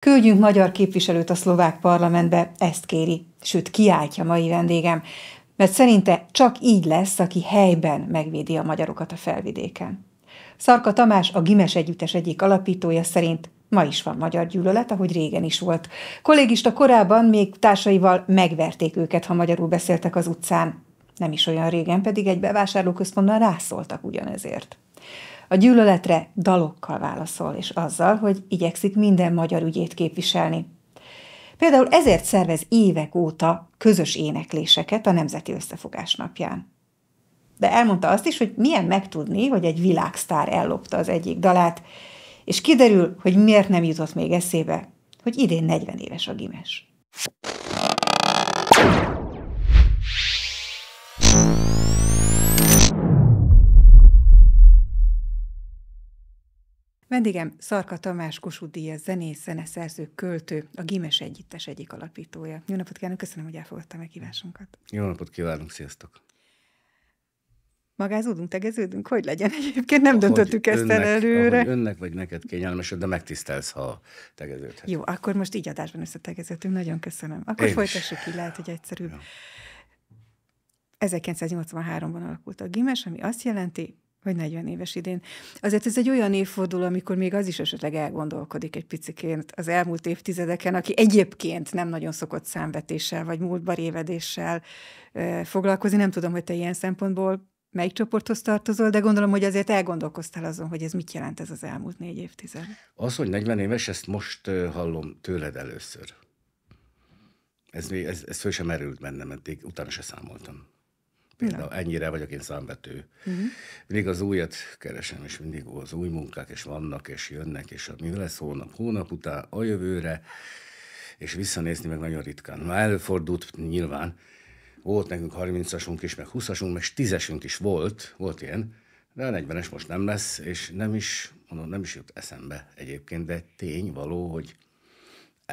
Küldjünk magyar képviselőt a szlovák parlamentbe, ezt kéri, sőt kiáltja mai vendégem, mert szerinte csak így lesz, aki helyben megvédi a magyarokat a felvidéken. Szarka Tamás, a Gimes Együttes egyik alapítója szerint ma is van magyar gyűlölet, ahogy régen is volt. Kollégista korában még társaival megverték őket, ha magyarul beszéltek az utcán. Nem is olyan régen pedig egy bevásárlóközpontban rászóltak ugyanezért. A gyűlöletre dalokkal válaszol, és azzal, hogy igyekszik minden magyar ügyét képviselni. Például ezért szervez évek óta közös énekléseket a Nemzeti Összefogás napján. De elmondta azt is, hogy milyen megtudni, hogy egy világsztár ellopta az egyik dalát, és kiderül, hogy miért nem jutott még eszébe, hogy idén 40 éves a Gimes. Vendégem Szarka Tamás Kossuth Díjas, zenész, zeneszerző, költő, a Gimes Együttes egyik alapítója. Jó napot kívánok, köszönöm, hogy elfogadta meghívásunkat. Jó napot kívánunk, sziasztok! Magázódunk, tegeződünk, hogy legyen egyébként, nem ahogy döntöttük ezt el előre. önnek vagy neked kényelmes, de megtisztelsz, ha tegeződhet. Jó, akkor most így adásban összetegeződtünk, nagyon köszönöm. Akkor Én folytassuk is. ki, lehet, hogy egyszerűbb. Jó. 1983-ban alakult a Gimes, ami azt jelenti, vagy 40 éves idén. Azért ez egy olyan évforduló, amikor még az is esetleg elgondolkodik egy piciként az elmúlt évtizedeken, aki egyébként nem nagyon szokott számvetéssel, vagy múltba évedéssel e, foglalkozni. Nem tudom, hogy te ilyen szempontból melyik csoporthoz tartozol, de gondolom, hogy azért elgondolkoztál azon, hogy ez mit jelent ez az elmúlt négy évtized. Az, hogy 40 éves, ezt most hallom tőled először. Ez, ez, ez föl sem merült bennem, eddig utána se számoltam. Például Na. ennyire vagyok én számvető. Uh-huh. Mindig az újat keresem, és mindig az új munkák, és vannak, és jönnek, és mi lesz hónap, hónap után, a jövőre, és visszanézni meg nagyon ritkán. Már előfordult nyilván, volt nekünk 30-asunk is, meg 20-asunk, meg 10-esünk is volt, volt ilyen, de a 40-es most nem lesz, és nem is, mondom, nem is jut eszembe egyébként, de tény való, hogy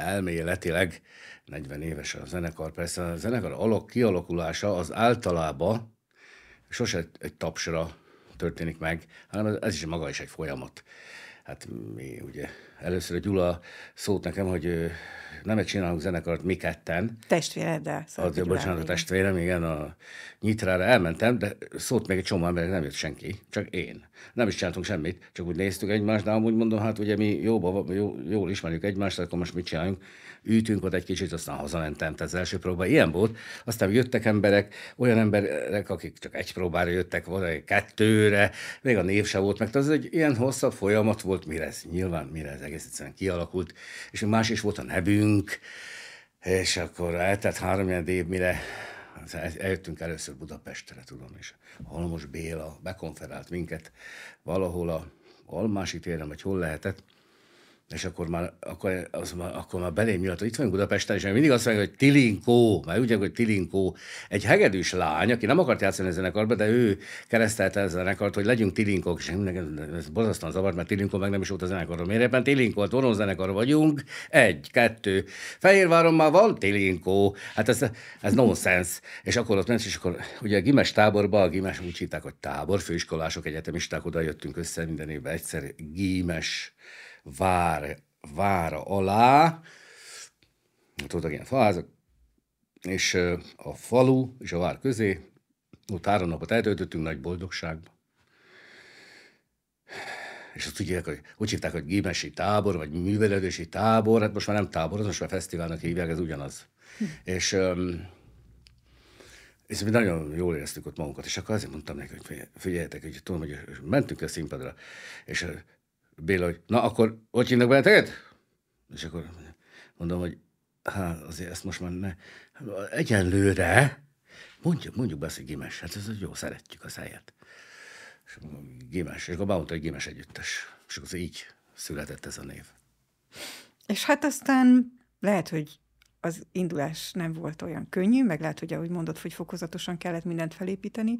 elméletileg 40 éves a zenekar, persze a zenekar alak kialakulása az általában sose egy tapsra történik meg, hanem ez is maga is egy folyamat. Hát mi ugye először a Gyula szólt nekem, hogy nem egy csinálunk zenekart mi ketten. Testvéreddel. Szóval az, bocsánat, a testvérem, igen, a nyitrára elmentem, de szólt még egy csomó emberek, nem jött senki, csak én. Nem is csináltunk semmit, csak úgy néztük egymást, de amúgy mondom, hát ugye mi jóba, jó, jól ismerjük egymást, akkor most mit csináljunk? Ültünk ott egy kicsit, aztán hazamentem, tehát az első próba ilyen volt. Aztán jöttek emberek, olyan emberek, akik csak egy próbára jöttek, vagy kettőre, még a név sem volt meg. Tehát ez egy ilyen hosszabb folyamat volt, mire ez nyilván, mire ez egész egyszerűen kialakult. És más is volt a nevünk, mentünk, és akkor eltett háromnegyed év, mire eljöttünk először Budapestre, tudom, és Halmos Béla bekonferált minket valahol a Almási téren, vagy hol lehetett, és akkor már, akkor, az már, akkor már belém nyúlt, itt vagyunk Budapesten, és mindig azt mondják, hogy Tilinkó, mert úgy hogy Tilinkó, egy hegedűs lány, aki nem akart játszani a zenekarba, de ő keresztelte a zenekart, hogy legyünk Tilinkók, és mindenki ez borzasztóan zavart, mert Tilinkó meg nem is volt a zenekarra. Miért éppen Tilinkó, a hát vonon zenekar vagyunk, egy, kettő, Fehérváron már van Tilinkó, hát ez, ez nonsens. És akkor ott ment, és akkor ugye a Gimes táborba, a Gimes úgy hívták, hogy tábor, főiskolások, egyetemisták, oda jöttünk össze minden évben egyszer, Gimes vár, vára alá, ott voltak ilyen faházak, és a falu és a vár közé, ott három napot eltöltöttünk nagy boldogságban. És azt tudják, hogy úgy hívták, hogy gímesi tábor, vagy művelődési tábor, hát most már nem tábor, az most már fesztiválnak hívják, ez ugyanaz. Hm. És um, és mi nagyon jól éreztük ott magunkat, és akkor azért mondtam nekik, hogy figyeljetek, hogy tudom, hogy mentünk a színpadra, és Béla, hogy na akkor, hogy hívnak benneteket? És akkor mondom, hogy hát azért ezt most már ne. Egyenlőre, mondjuk, mondjuk be azt, hogy Gimes, hát ez jó, szeretjük a száját. És Gimes, és akkor bemondta, hogy Gimes együttes. És akkor így született ez a név. És hát aztán lehet, hogy az indulás nem volt olyan könnyű, meg lehet, hogy ahogy mondod, hogy fokozatosan kellett mindent felépíteni,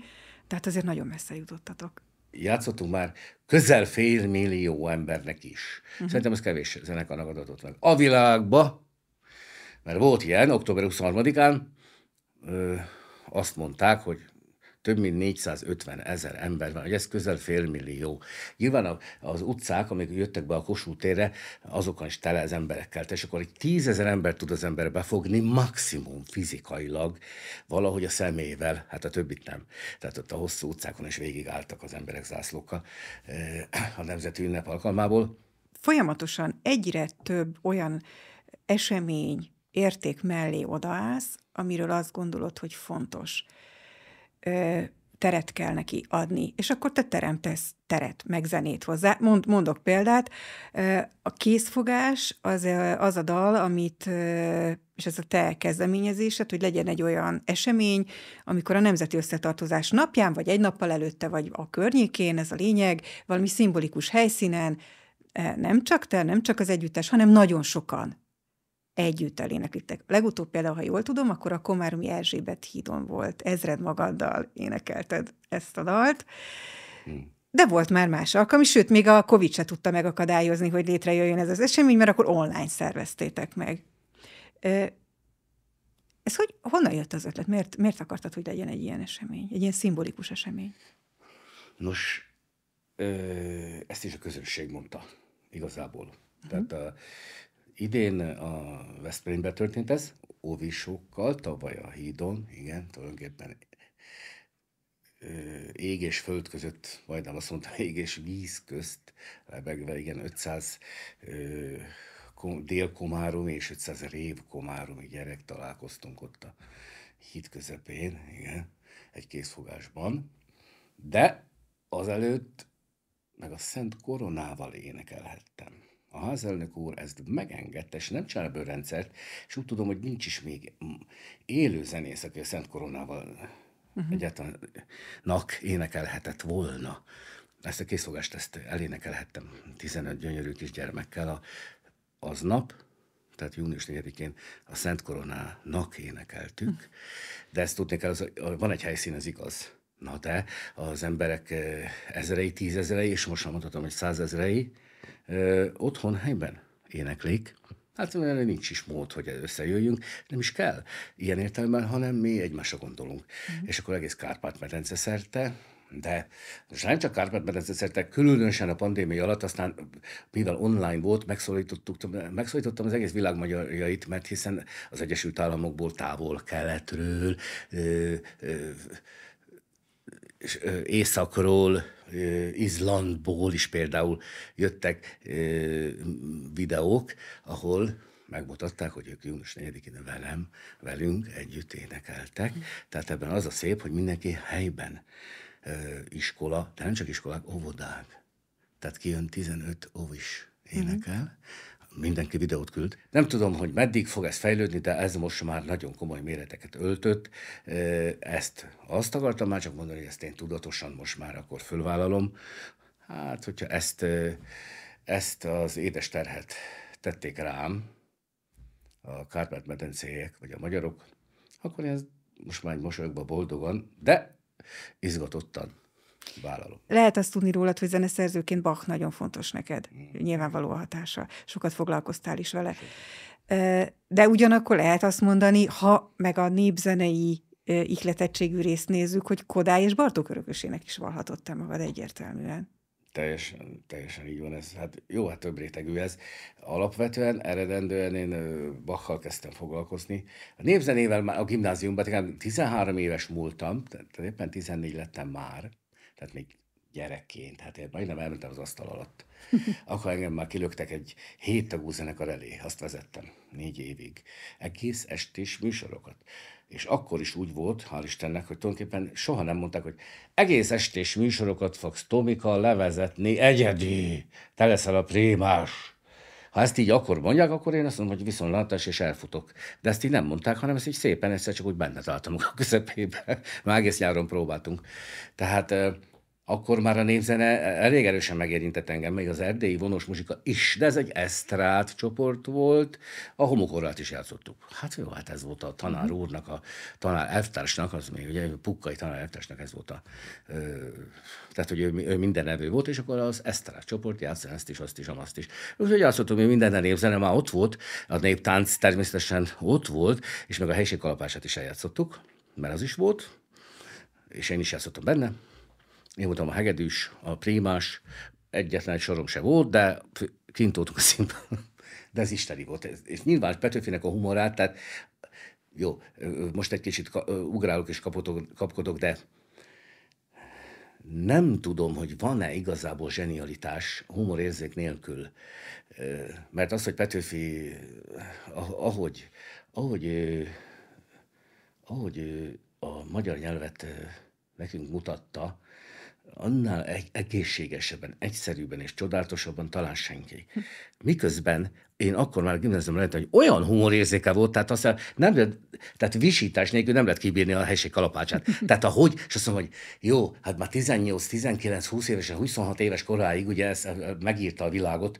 de hát azért nagyon messze jutottatok játszottunk már közel fél millió embernek is. Uh-huh. Szerintem ez kevés zenekarnak adatott meg. A világba, mert volt ilyen, október 23-án, ö, azt mondták, hogy több mint 450 ezer ember van, hogy ez közel fél millió. Nyilván az utcák, amik jöttek be a Kossuth térre, azokon is tele az emberekkel. És akkor egy tízezer ember tud az ember befogni maximum fizikailag, valahogy a szemével, hát a többit nem. Tehát ott a hosszú utcákon is végigálltak az emberek zászlókkal eh, a nemzeti ünnep alkalmából. Folyamatosan egyre több olyan esemény, érték mellé odaállsz, amiről azt gondolod, hogy fontos teret kell neki adni, és akkor te teremtesz teret, meg zenét hozzá. Mond, mondok példát, a készfogás az, az a dal, amit, és ez a te kezdeményezésed, hogy legyen egy olyan esemény, amikor a Nemzeti Összetartozás napján, vagy egy nappal előtte, vagy a környékén, ez a lényeg, valami szimbolikus helyszínen, nem csak te, nem csak az együttes, hanem nagyon sokan együtt elénekítek. Legutóbb például, ha jól tudom, akkor a Komáromi Erzsébet hídon volt, ezred magaddal énekelted ezt a dalt. Hmm. De volt már más alkalom, sőt, még a Covid se tudta megakadályozni, hogy létrejöjjön ez az esemény, mert akkor online szerveztétek meg. Ez hogy honnan jött az ötlet? Miért, miért akartad, hogy legyen egy ilyen esemény? Egy ilyen szimbolikus esemény? Nos, ezt is a közönség mondta igazából. Uh-huh. Tehát idén a Veszprémben történt ez, óvisókkal, tavaly a hídon, igen, tulajdonképpen ég és föld között, majdnem azt mondta, ég és víz közt lebegve, igen, 500 délkomárom és 500 révkomáromi gyerek találkoztunk ott a híd közepén, igen, egy készfogásban, de azelőtt meg a Szent Koronával énekelhettem a házelnök úr ezt megengedte, és nem csinál ebből rendszert, és úgy tudom, hogy nincs is még mm, élő zenész, aki a Szent Koronával uh-huh. Mhm. egyáltalának énekelhetett volna. Ezt a készfogást ezt elénekelhettem 15 gyönyörű kisgyermekkel a, az nap, tehát június 4-én a Szent Koronának énekeltük, uh-huh. de ezt tudni kell, az, van egy helyszín, az igaz. Na de az emberek eh, ezrei, tízezrei, és most már mondhatom, hogy százezrei, ö, otthon helyben éneklik, Hát nincs is mód, hogy összejöjjünk, nem is kell ilyen értelemben, hanem mi egymásra gondolunk. Mm. És akkor egész Kárpát-medence szerte, de most nem csak Kárpát-medence szerte, különösen a pandémia alatt, aztán mivel online volt, megszólítottuk, megszólítottam az egész világ magyarjait, mert hiszen az Egyesült Államokból távol keletről, ö, ö, és, ö, északról, Izlandból is például jöttek videók, ahol megmutatták, hogy ők június 4-én velem, velünk együtt énekeltek. Mm. Tehát ebben az a szép, hogy mindenki helyben iskola, de nem csak iskolák, óvodák. Tehát kijön 15 óvis énekel, mm mindenki videót küld. Nem tudom, hogy meddig fog ez fejlődni, de ez most már nagyon komoly méreteket öltött. Ezt azt akartam már csak mondani, hogy ezt én tudatosan most már akkor fölvállalom. Hát, hogyha ezt, ezt az édes terhet tették rám, a Kárpát-medencéjek, vagy a magyarok, akkor ez most már egy mosolyogva boldogan, de izgatottan Vállalom. Lehet azt tudni rólad, hogy zeneszerzőként Bach nagyon fontos neked. Mm. Nyilvánvaló a hatása. Sokat foglalkoztál is vele. De ugyanakkor lehet azt mondani, ha meg a népzenei ihletettségű részt nézzük, hogy Kodály és Bartók örökösének is valhatott te magad egyértelműen. Teljesen, teljesen így van ez. Hát jó, hát több rétegű ez. Alapvetően, eredendően én Bachal kezdtem foglalkozni. A népzenével már a gimnáziumban, tehát 13 éves múltam, tehát éppen 14 lettem már, tehát még gyerekként, hát én majdnem elmentem az asztal alatt. Akkor engem már kilöktek egy héttagú zenekar elé, azt vezettem négy évig. Egész estés műsorokat. És akkor is úgy volt, hál' Istennek, hogy tulajdonképpen soha nem mondták, hogy egész estés műsorokat fogsz Tomika levezetni egyedi, te leszel a primás. Ha ezt így akkor mondják, akkor én azt mondom, hogy viszontlátás, és elfutok. De ezt így nem mondták, hanem ezt így szépen egyszer csak úgy benne találtam a közepébe. Már egész nyáron próbáltunk. Tehát akkor már a népzene elég erősen megérintett engem, még az erdélyi vonos muzsika is, de ez egy esztrát csoport volt, a homokorát is játszottuk. Hát jó, hát ez volt a tanár mhm. úrnak, a tanár elvtársnak, az még ugye pukkai tanár elvtársnak ez volt a, ö, tehát hogy ő, ő minden nevű volt, és akkor az esztrát csoport játszott ezt is, azt is, azt is. Úgyhogy játszottunk, hogy minden népzene már ott volt, a néptánc természetesen ott volt, és meg a helység kalapását is eljátszottuk, mert az is volt, és én is játszottam benne, én voltam a hegedűs, a prímás, egyetlen egy sorom se volt, de kint a színpadon. De ez isteni volt. És nyilván Petőfinek a humorát, tehát jó, most egy kicsit ugrálok és kapotok, kapkodok, de nem tudom, hogy van-e igazából zsenialitás humorérzék nélkül. Mert az, hogy Petőfi, ahogy, ahogy, ahogy a magyar nyelvet nekünk mutatta, annál egy egészségesebben, egyszerűbben és csodálatosabban talán senki. Miközben én akkor már gimnázium lehet, hogy olyan humorérzéke volt, tehát aztán nem, tehát visítás nélkül nem lehet kibírni a helység kalapácsát. Tehát ahogy, és azt mondom, hogy jó, hát már 18, 19, 20 évesen, 26 éves koráig, ugye ez megírta a világot,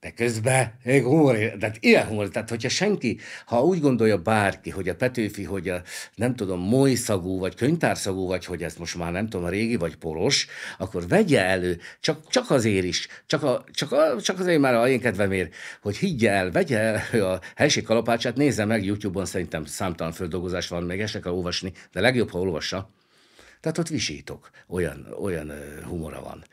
de közben még humor, tehát ilyen humor, tehát hogyha senki, ha úgy gondolja bárki, hogy a Petőfi, hogy a nem tudom, szagú, vagy könyvtárszagú, vagy hogy ez most már nem tudom, a régi, vagy poros, akkor vegye elő, csak, csak azért is, csak, a, csak, a, csak azért már a én kedvemért, hogy higgye el, vegye el a helység kalapácsát, nézze meg YouTube-on, szerintem számtalan földolgozás van, meg ezt kell olvasni, de legjobb, ha olvassa. Tehát ott visítok, olyan, olyan humora van.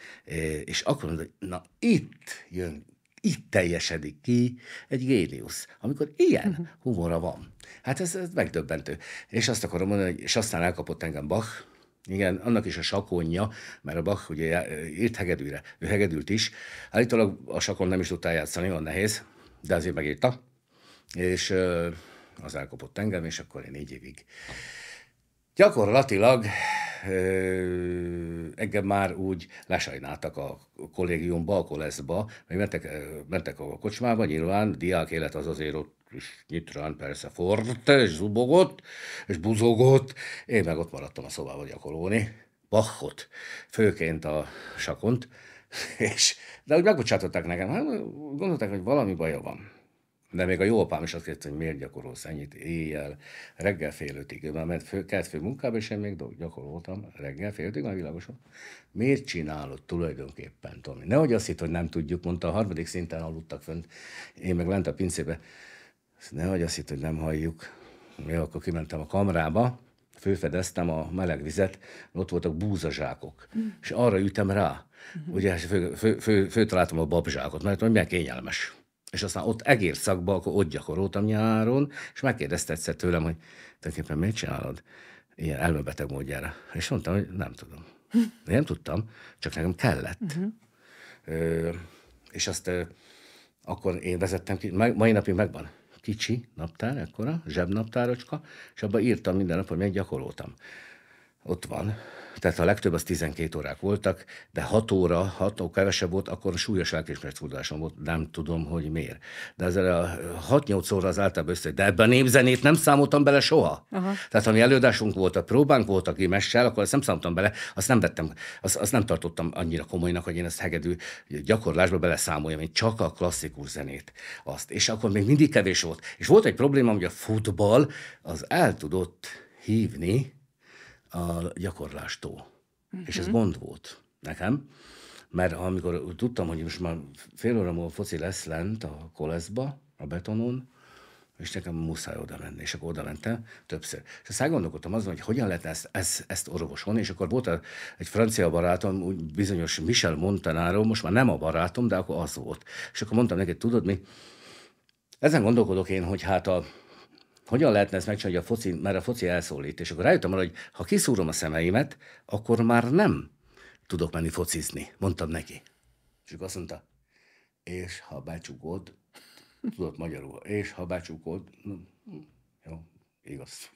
És akkor mondod, na itt jön itt teljesedik ki egy géniusz, amikor ilyen uh-huh. humora van. Hát ez, ez megdöbbentő. És azt akarom mondani, hogy, és aztán elkapott engem Bach, igen, annak is a sakonja, mert a Bach ugye írt hegedűre, ő hegedült is. Állítólag a sakon nem is tudta játszani, olyan nehéz, de azért megírta. És az elkapott engem, és akkor én négy évig Gyakorlatilag engem már úgy lesajnáltak a kollégiumba, a koleszba, meg mentek, mentek a kocsmába, nyilván diák élet az azért ott is nyitran, persze fort, és zubogott, és buzogott. Én meg ott maradtam a szobában gyakorolni. Bachot, főként a sakont, és, de úgy megbocsátották nekem, hát gondolták, hogy valami baja van de még a jó apám is azt kérdezte, hogy miért gyakorolsz ennyit éjjel, reggel fél ötig. Ő már fő, kelt fő munkába, és én még gyakoroltam reggel fél ötig, már világosan. Miért csinálod tulajdonképpen, Tomi? Nehogy azt hitt, hogy nem tudjuk, mondta, a harmadik szinten aludtak fönt, én meg lent a pincébe. Nehogy azt hitt, hogy nem halljuk. Én akkor kimentem a kamrába, főfedeztem a meleg vizet, ott voltak búzazsákok, mm. és arra ütem rá. Mm-hmm. Ugye fő, fő, fő, fő, találtam a babzsákot, mert milyen kényelmes és aztán ott egérszakban, akkor ott gyakoroltam nyáron, és megkérdezte egyszer tőlem, hogy tulajdonképpen miért csinálod ilyen elmebeteg módjára? És mondtam, hogy nem tudom. Én nem tudtam, csak nekem kellett. Uh-huh. Ö, és azt ö, akkor én vezettem ki, mai napig megvan kicsi naptár, ekkora, zsebnaptárocska, és abban írtam minden nap, hogy meggyakoroltam ott van. Tehát a legtöbb az 12 órák voltak, de 6 óra, 6 óra kevesebb volt, akkor súlyos lelkiismeretfordulásom volt, nem tudom, hogy miért. De ezzel a 6-8 óra az általában össze, de ebben a népzenét nem számoltam bele soha. Aha. Tehát ami előadásunk volt, a próbánk volt aki gimessel, akkor ezt nem számoltam bele, azt nem vettem, azt, azt nem tartottam annyira komolynak, hogy én ezt hegedű gyakorlásba beleszámoljam, én csak a klasszikus zenét azt. És akkor még mindig kevés volt. És volt egy probléma, hogy a futball az el tudott hívni a gyakorlástól. Uh-huh. És ez mhm. gond volt nekem, mert amikor tudtam, hogy most már fél óra múlva foci lesz lent a koleszba, a betonon, és nekem muszáj oda menni, és akkor oda mentem többször. És aztán gondolkodtam azon, hogy hogyan lehet ezt, ezt, ezt orvosolni, és akkor volt egy francia barátom, úgy bizonyos Michel Montanáról, most már nem a barátom, de akkor az volt. És akkor mondtam neki, tudod mi, ezen gondolkodok én, hogy hát a, hogyan lehetne ezt megcsinálni, hogy a foci, mert a foci elszólít, és akkor rájöttem arra, hogy ha kiszúrom a szemeimet, akkor már nem tudok menni focizni, mondtam neki. És akkor azt mondta, és ha becsukod, tudod magyarul, és ha becsukod, hm, hm, jó, igaz.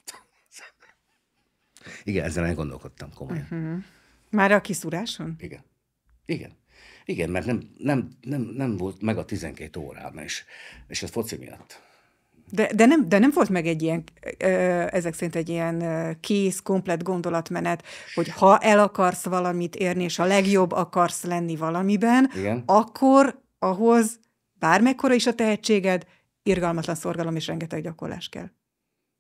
Igen, ezzel elgondolkodtam komolyan. Uh-huh. Már a kiszúráson? Igen. Igen. Igen, mert nem, nem, nem, nem volt meg a 12 órában, és, és ez foci miatt. De, de, nem, de nem volt meg egy ilyen, ezek szerint egy ilyen kész, komplet gondolatmenet, hogy ha el akarsz valamit érni, és a legjobb akarsz lenni valamiben, Igen. akkor ahhoz bármekkora is a tehetséged, irgalmatlan szorgalom és rengeteg gyakorlás kell.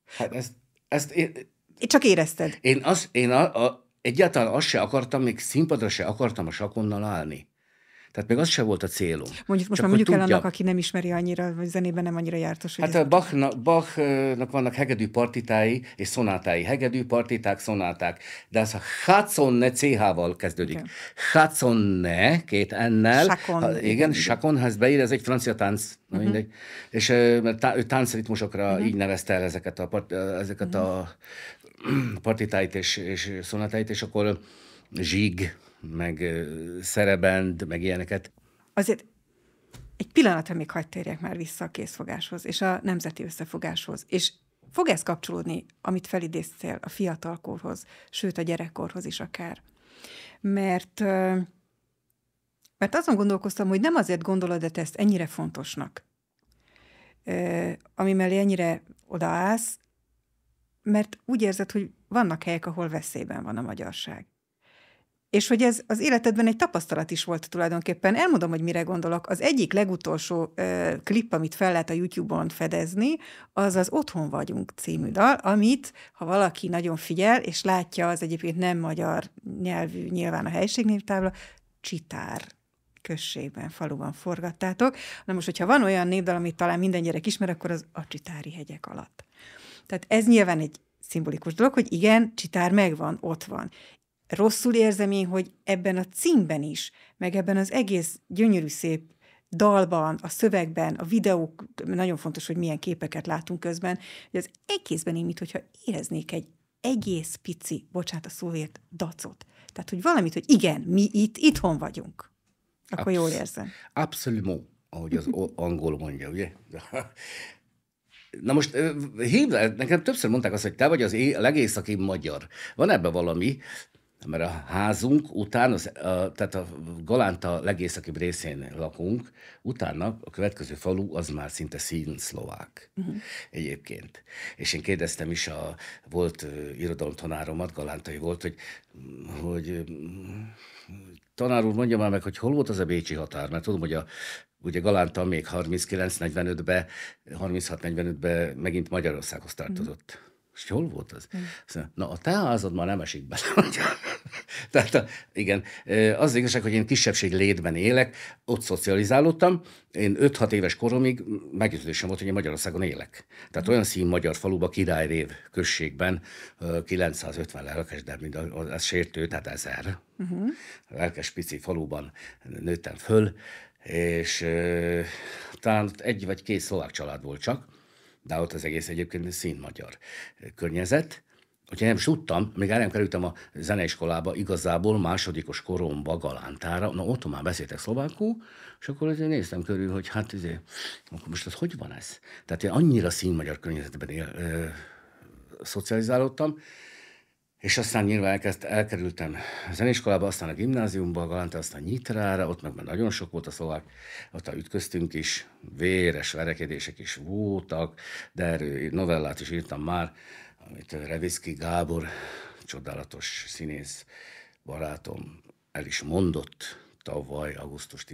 Hát ezt, ezt én... Csak érezted. Én, az, én a, a, egyáltalán azt se akartam, még színpadra se akartam a sakonnal állni. Tehát még az se volt a célom. Mondjuk most Csak már mondjuk el annak, aki nem ismeri annyira, vagy zenében nem annyira jártas. Hát a Bachnak, Bachnak vannak hegedű partitái és szonátái. Hegedű partiták, szonáták. De az a Hatsonne CH-val kezdődik. Okay. Hatsonne, két ennel. Sakon. Ha, igen, Sakon, ha ezt beír, ez egy francia tánc. Na uh-huh. mindegy. És mert tá, ő táncritmusokra uh-huh. így nevezte el ezeket a, part, ezeket uh-huh. a partitáit és, és szonátáit, és akkor zsig, meg szerebend, meg ilyeneket. Azért egy pillanatra még hagyd térjek már vissza a készfogáshoz és a nemzeti összefogáshoz. És fog ez kapcsolódni, amit felidéztél a fiatalkorhoz, sőt a gyerekkorhoz is akár? Mert, mert azon gondolkoztam, hogy nem azért gondolod -e ezt ennyire fontosnak, ami mellé ennyire odaállsz, mert úgy érzed, hogy vannak helyek, ahol veszélyben van a magyarság. És hogy ez az életedben egy tapasztalat is volt tulajdonképpen. Elmondom, hogy mire gondolok. Az egyik legutolsó ö, klip, amit fel lehet a YouTube-on fedezni, az az Otthon vagyunk című dal, amit, ha valaki nagyon figyel, és látja az egyébként nem magyar nyelvű, nyilván a helységnévtábla, csitár községben, faluban forgattátok. Na most, hogyha van olyan népdal, amit talán minden gyerek ismer, akkor az a csitári hegyek alatt. Tehát ez nyilván egy szimbolikus dolog, hogy igen, csitár megvan, ott van rosszul érzem én, hogy ebben a címben is, meg ebben az egész gyönyörű szép dalban, a szövegben, a videók, nagyon fontos, hogy milyen képeket látunk közben, hogy az egészben én, mintha éreznék egy egész pici, bocsánat a szóért, dacot. Tehát, hogy valamit, hogy igen, mi itt, itthon vagyunk. Akkor Absz- jól érzem. Abszolút, ahogy az angol mondja, ugye? Na most hívd, nekem többször mondták azt, hogy te vagy az é- legészakibb magyar. Van ebben valami, mert a házunk után, az, a, tehát a Galánta legészakibb részén lakunk, utána a következő falu az már szinte szlovák uh-huh. Mhm. egyébként. És én kérdeztem is a volt uh, irodalomtanáromat, Galántai volt, hogy, hogy tanár úr mondja már meg, hogy hol volt az a bécsi határ, mert tudom, hogy a ugye Galánta még 39-45-be, 36-45-be megint Magyarországhoz tartozott. Uh-huh és jól volt az? Mm. na a te házad már nem esik bele. Tehát a, igen, az igazság, hogy én kisebbség létben élek, ott szocializálódtam, én 5-6 éves koromig meggyőződésem volt, hogy én Magyarországon élek. Tehát olyan szín magyar faluba, királyrév községben 950 lelkes, de mind az, az sértő, tehát ezer. Uh-huh. Lelkes pici faluban nőttem föl, és e, talán egy vagy két szlovák család volt csak, de ott az egész egyébként színmagyar környezet. Hogyha nem is még el nem kerültem a zeneiskolába igazából másodikos koromba Galántára, na ott már beszéltek szlovákul, és akkor azért néztem körül, hogy hát izé, akkor most az hogy van ez? Tehát én annyira színmagyar környezetben él, ö, szocializálódtam, és aztán nyilván elkezd, elkerültem zeniskolába, aztán a gimnáziumba, Galante, aztán Nyitrára, ott meg már nagyon sok volt a szlovák, ott a ütköztünk is, véres verekedések is voltak, de erről novellát is írtam már, amit Reviszki Gábor, csodálatos színész barátom el is mondott, tavaly, augusztus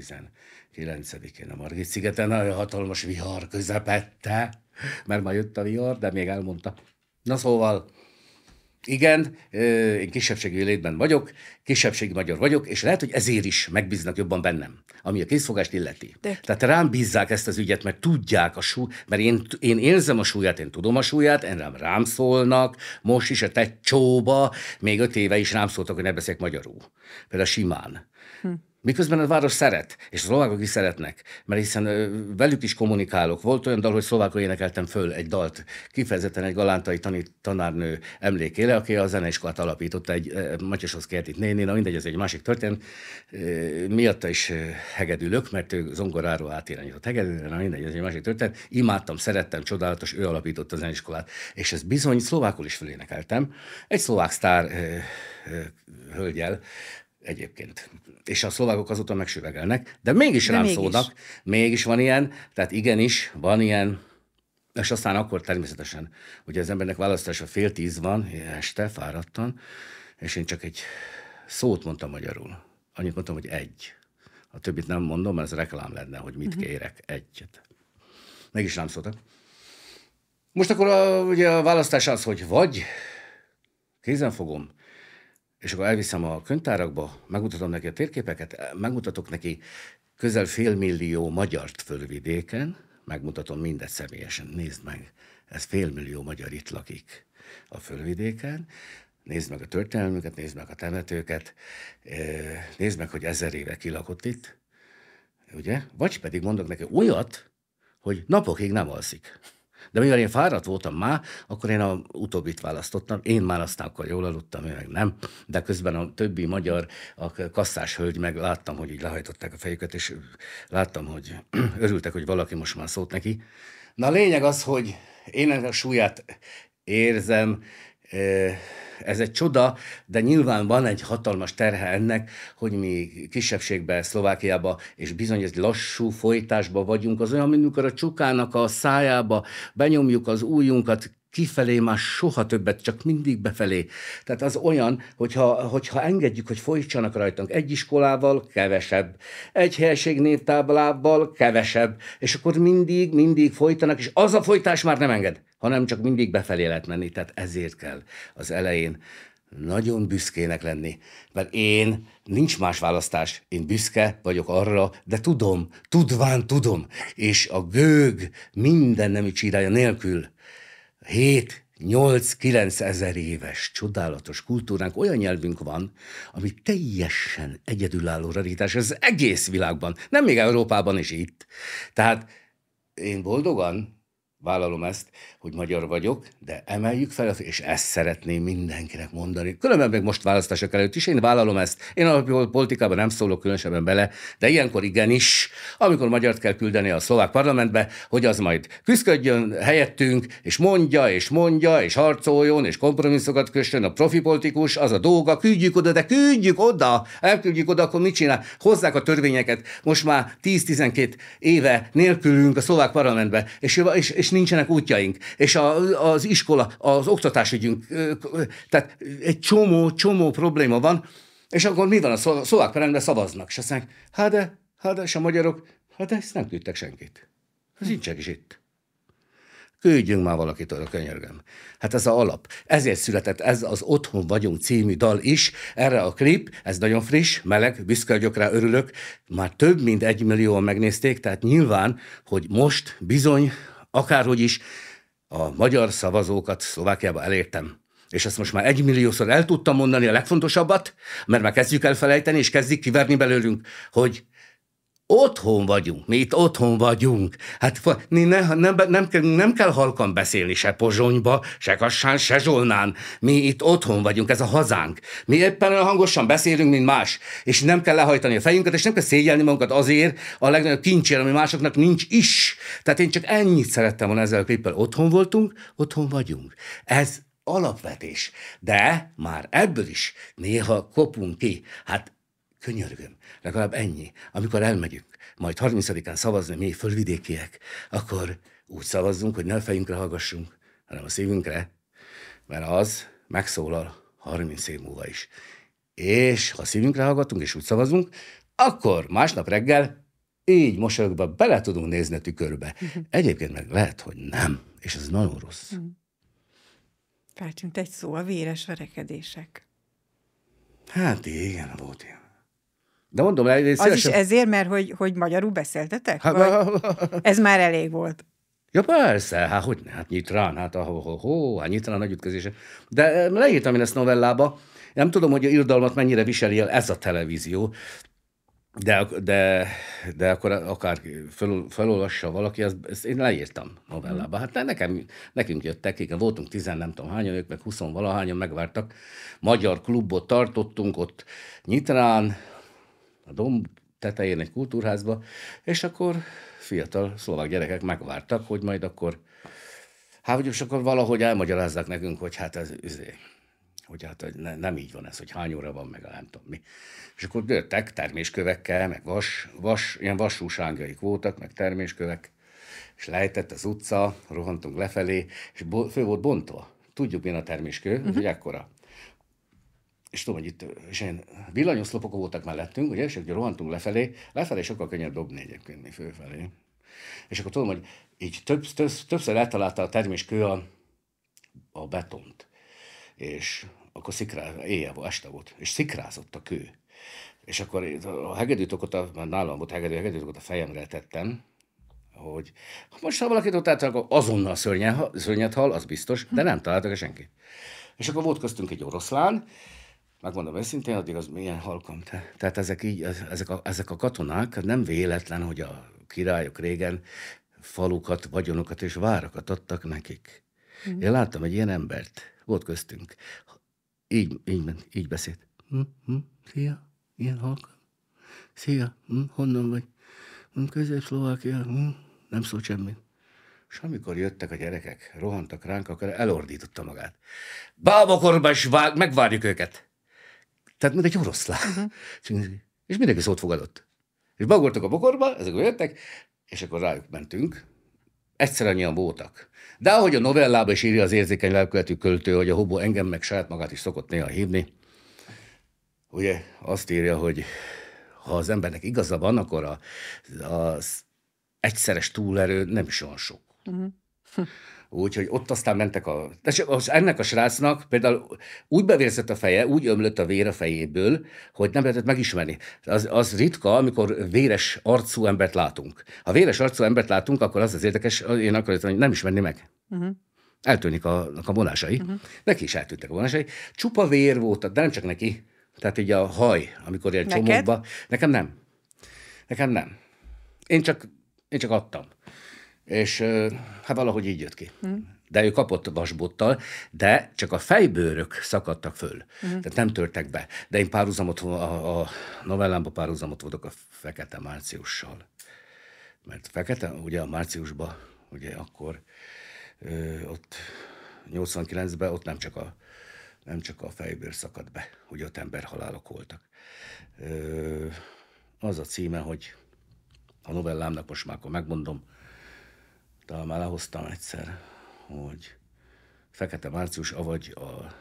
19-én a Margit szigeten, a hatalmas vihar közepette, mert már jött a vihar, de még elmondta. Na szóval, igen, én kisebbségi létben vagyok, kisebbségi magyar vagyok, és lehet, hogy ezért is megbíznak jobban bennem, ami a készfogást illeti. De... Tehát rám bízzák ezt az ügyet, mert tudják a súly, mert én, én érzem a súlyát, én tudom a súlyát, engem rám szólnak, most is a te csóba, még öt éve is rám szóltak, hogy ne beszéljek magyarul. Például simán. Hm. Miközben a város szeret, és a szlovákok is szeretnek, mert hiszen velük is kommunikálok. Volt olyan dal, hogy szlovákul énekeltem föl egy dalt, kifejezetten egy galántai tanít, tanárnő emlékére, aki a zeneiskolát alapította, egy Matyashoz kért itt néni, na mindegy, ez egy másik történet. Miatta is hegedülök, mert ő zongoráról átirányított hegedülre, na mindegy, ez egy másik történet. Imádtam, szerettem, csodálatos, ő alapította a zeneiskolát. És ez bizony szlovákul is fölénekeltem. Egy szlovák sztár hölgyel egyébként és a szlovákok azóta megsüvegelnek, de mégis de rám mégis. szólnak, mégis van ilyen, tehát igenis, van ilyen, és aztán akkor természetesen, ugye az embernek választása fél tíz van, este, fáradtan, és én csak egy szót mondtam magyarul. Annyit mondtam, hogy egy. A többit nem mondom, mert ez reklám lenne, hogy mit uh-huh. kérek, egyet. Mégis nem szóltak. Most akkor a, ugye a választás az, hogy vagy kézen fogom, és akkor elviszem a könyvtárakba, megmutatom neki a térképeket, megmutatok neki közel félmillió magyart fölvidéken, megmutatom mindet személyesen, nézd meg, ez félmillió magyar itt lakik a fölvidéken, nézd meg a történelmüket, nézd meg a temetőket, eh, nézd meg, hogy ezer éve kilakott itt, ugye? Vagy pedig mondok neki olyat, hogy napokig nem alszik. De mivel én fáradt voltam már, akkor én a utóbbit választottam. Én már aztán akkor jól aludtam, ő meg nem. De közben a többi magyar, a kasszás hölgy meg láttam, hogy így lehajtották a fejüket, és láttam, hogy örültek, hogy valaki most már szólt neki. Na a lényeg az, hogy én ennek a súlyát érzem, eh, ez egy csoda, de nyilván van egy hatalmas terhe ennek, hogy mi kisebbségben, Szlovákiába, és bizony egy lassú folytásban vagyunk, az olyan, mint amikor a csukának a szájába benyomjuk az újunkat, kifelé már soha többet, csak mindig befelé. Tehát az olyan, hogyha, hogyha engedjük, hogy folytsanak rajtunk egy iskolával, kevesebb, egy helység névtáblával, kevesebb, és akkor mindig, mindig folytanak, és az a folytás már nem enged, hanem csak mindig befelé lehet menni. Tehát ezért kell az elején nagyon büszkének lenni, mert én nincs más választás, én büszke vagyok arra, de tudom, tudván tudom, és a gőg minden nemi csírája nélkül 7 8-9 ezer éves csodálatos kultúránk, olyan nyelvünk van, ami teljesen egyedülálló raritás az egész világban, nem még Európában is itt. Tehát én boldogan vállalom ezt, hogy magyar vagyok, de emeljük fel, és ezt szeretném mindenkinek mondani. Különben még most választások előtt is, én vállalom ezt. Én a politikában nem szólok különösebben bele, de ilyenkor igenis, amikor magyar kell küldeni a szlovák parlamentbe, hogy az majd küzdködjön helyettünk, és mondja, és mondja, és harcoljon, és kompromisszokat kössön a profi politikus, az a dolga, küldjük oda, de küldjük oda, elküldjük oda, akkor mit csinál? Hozzák a törvényeket, most már 10-12 éve nélkülünk a szlovák parlamentbe, és, és, és nincsenek útjaink, és a, az iskola, az oktatásügyünk, tehát egy csomó-csomó probléma van, és akkor mi van, a szlovák peremben szavaznak, és azt mondják, hát de, hát de, és a magyarok, hát ezt nem küldtek senkit. Ez nincsenek is itt. Küldjünk már valakit oda, könyörgöm. Hát ez az alap. Ezért született ez az Otthon vagyunk című dal is. Erre a klip, ez nagyon friss, meleg, büszke vagyok rá, örülök. Már több mint egy millióan megnézték, tehát nyilván, hogy most bizony Akárhogy is a magyar szavazókat Szlovákiába elértem. És ezt most már egymilliószor el tudtam mondani a legfontosabbat, mert már kezdjük elfelejteni, és kezdik kiverni belőlünk, hogy Otthon vagyunk, mi itt otthon vagyunk. Hát ne, nem, nem, nem, kell, nem kell halkan beszélni se Pozsonyba, se Kassán, se Zsolnán. Mi itt otthon vagyunk, ez a hazánk. Mi éppen olyan hangosan beszélünk, mint más, és nem kell lehajtani a fejünket, és nem kell szégyelni magunkat azért a legnagyobb kincsért, ami másoknak nincs is. Tehát én csak ennyit szerettem volna ezzel a klippel. Otthon voltunk, otthon vagyunk. Ez alapvetés. De már ebből is néha kopunk ki. Hát Könyörgöm, legalább ennyi. Amikor elmegyünk, majd 30-án szavazni mi fölvidékiek, akkor úgy szavazzunk, hogy ne a fejünkre hallgassunk, hanem a szívünkre, mert az megszólal 30 év múlva is. És ha szívünkre hallgatunk és úgy szavazunk, akkor másnap reggel így mosolyogva bele tudunk nézni a tükörbe. Egyébként meg lehet, hogy nem, és ez nagyon rossz. Hmm. Feltűnt egy szó, a véres verekedések. Hát igen, volt ilyen. De mondom, én Az is ezért, mert hogy, hogy magyarul beszéltetek? Ha, ha, ha, ez már elég volt. Ja persze, hát hogy ne, hát nyitrán, hát, hát ahó, hó, hó, hát nyitrán nagy ütközése. De eh, leírtam én ezt novellába, nem tudom, hogy a irodalmat mennyire viseli el ez a televízió, de, de, de akkor akár fel, felolvassa valaki, ezt, ezt én leírtam novellába. Hát nekem, nekünk jöttek, igen, voltunk tizen, nem tudom hányan, ők meg huszon valahányan megvártak. Magyar klubot tartottunk ott Nyitrán, a domb tetején egy kultúrházba, és akkor fiatal szlovák gyerekek megvártak, hogy majd akkor, hát hogy akkor valahogy elmagyarázzák nekünk, hogy hát ez, izé, hogy hát ne, nem így van ez, hogy hány óra van, meg nem tudom mi. És akkor jöttek terméskövekkel, meg vas, vas ilyen vasúsángaik voltak, meg terméskövek, és lejtett az utca, rohantunk lefelé, és bo- fő volt bontva. Tudjuk, mi a terméskő, uh-huh. hogy ekkora és tudom, hogy itt és én villanyoszlopok voltak mellettünk, ugye, és akkor rohantunk lefelé, lefelé sokkal könnyebb dobni egyébként, mint fölfelé. És akkor tudom, hogy így több, több, többször eltalálta a terméskő a, a betont, és akkor szikrá, éjjel volt, este volt, és szikrázott a kő. És akkor a hegedűtokot, mert nálam volt hegedű, a hegedűtokot a fejemre tettem, hogy ha most ha valakit ott általában, akkor azonnal szörnyet hal, az biztos, de nem találtak senki. És akkor volt köztünk egy oroszlán, megmondom őszintén, addig az milyen halkom. Te. Tehát ezek, így, ezek, a, ezek a katonák, nem véletlen, hogy a királyok régen falukat, vagyonokat és várakat adtak nekik. Mm. Én láttam egy ilyen embert, volt köztünk. Így, így, így beszélt. Hm, hm, szia, ilyen halkan. Szia, hm, honnan vagy? Hm, Közép-Szlovákia, hm, nem szól semmit. És amikor jöttek a gyerekek, rohantak ránk, akkor elordította magát. Bábokorbás, is megvárjuk őket! Tehát mint egy oroszlán. Uh-huh. És mindenki szót fogadott. És bagoltak a bokorba, ezek jöttek, és akkor rájuk mentünk. Egyszer annyian voltak. De ahogy a novellába is írja az érzékeny lelkületű költő, hogy a hobó engem meg saját magát is szokott néha hívni, ugye azt írja, hogy ha az embernek igaza van, akkor az egyszeres túlerő nem is olyan sok. Uh-huh. Úgyhogy ott aztán mentek a... De ennek a srácnak például úgy bevérzett a feje, úgy ömlött a vér a fejéből, hogy nem lehetett megismerni. Az, az ritka, amikor véres arcú embert látunk. Ha véres arcú embert látunk, akkor az az érdekes, én akkor hogy nem ismerni meg. Uh-huh. Eltűnik a, a vonásai. Uh-huh. Neki is eltűntek a vonásai. Csupa vér volt, de nem csak neki. Tehát ugye a haj, amikor ilyen csomóba. Nekem nem. Nekem nem. Én csak, én csak adtam. És hát valahogy így jött ki. Hmm. De ő kapott vasbottal, de csak a fejbőrök szakadtak föl, hm. tehát nem törtek be. De én párhuzamot, a, a novellámban párhuzamot vodok a Fekete Márciussal. Mert Fekete, ugye a Márciusban, ugye akkor ö, ott 89-ben ott nem csak a nem csak a fejbőr szakadt be, hogy ott emberhalálok voltak. Ö, az a címe, hogy a novellámnak most már akkor megmondom, talán már lehoztam egyszer, hogy Fekete Március, avagy a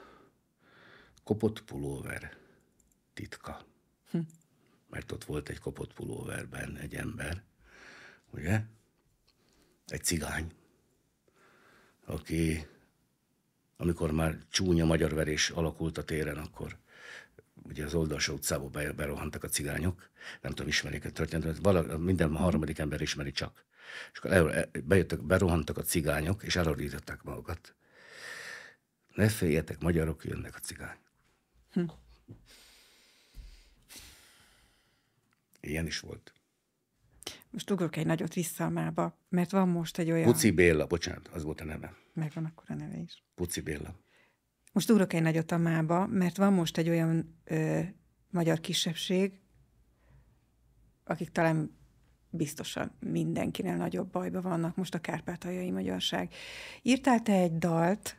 kopott pulóver titka. Hm. Mert ott volt egy kopott pulóverben egy ember, ugye? Egy cigány, aki amikor már csúnya magyar verés alakult a téren, akkor ugye az oldalsó utcába berohantak a cigányok, nem tudom, ismerik a történetet, minden harmadik ember ismeri csak. És akkor bejöttek, berohantak a cigányok, és elorították magukat. Ne féljetek, magyarok jönnek a cigány. Hm. Ilyen is volt. Most ugrok egy nagyot vissza a mába, mert van most egy olyan... Puci Béla, bocsánat, az volt a neve. Megvan akkor a neve is. Puci Béla. Most ugrok egy nagyot a mába, mert van most egy olyan ö, magyar kisebbség, akik talán biztosan mindenkinél nagyobb bajban vannak most a kárpátaljai magyarság. Írtál te egy dalt,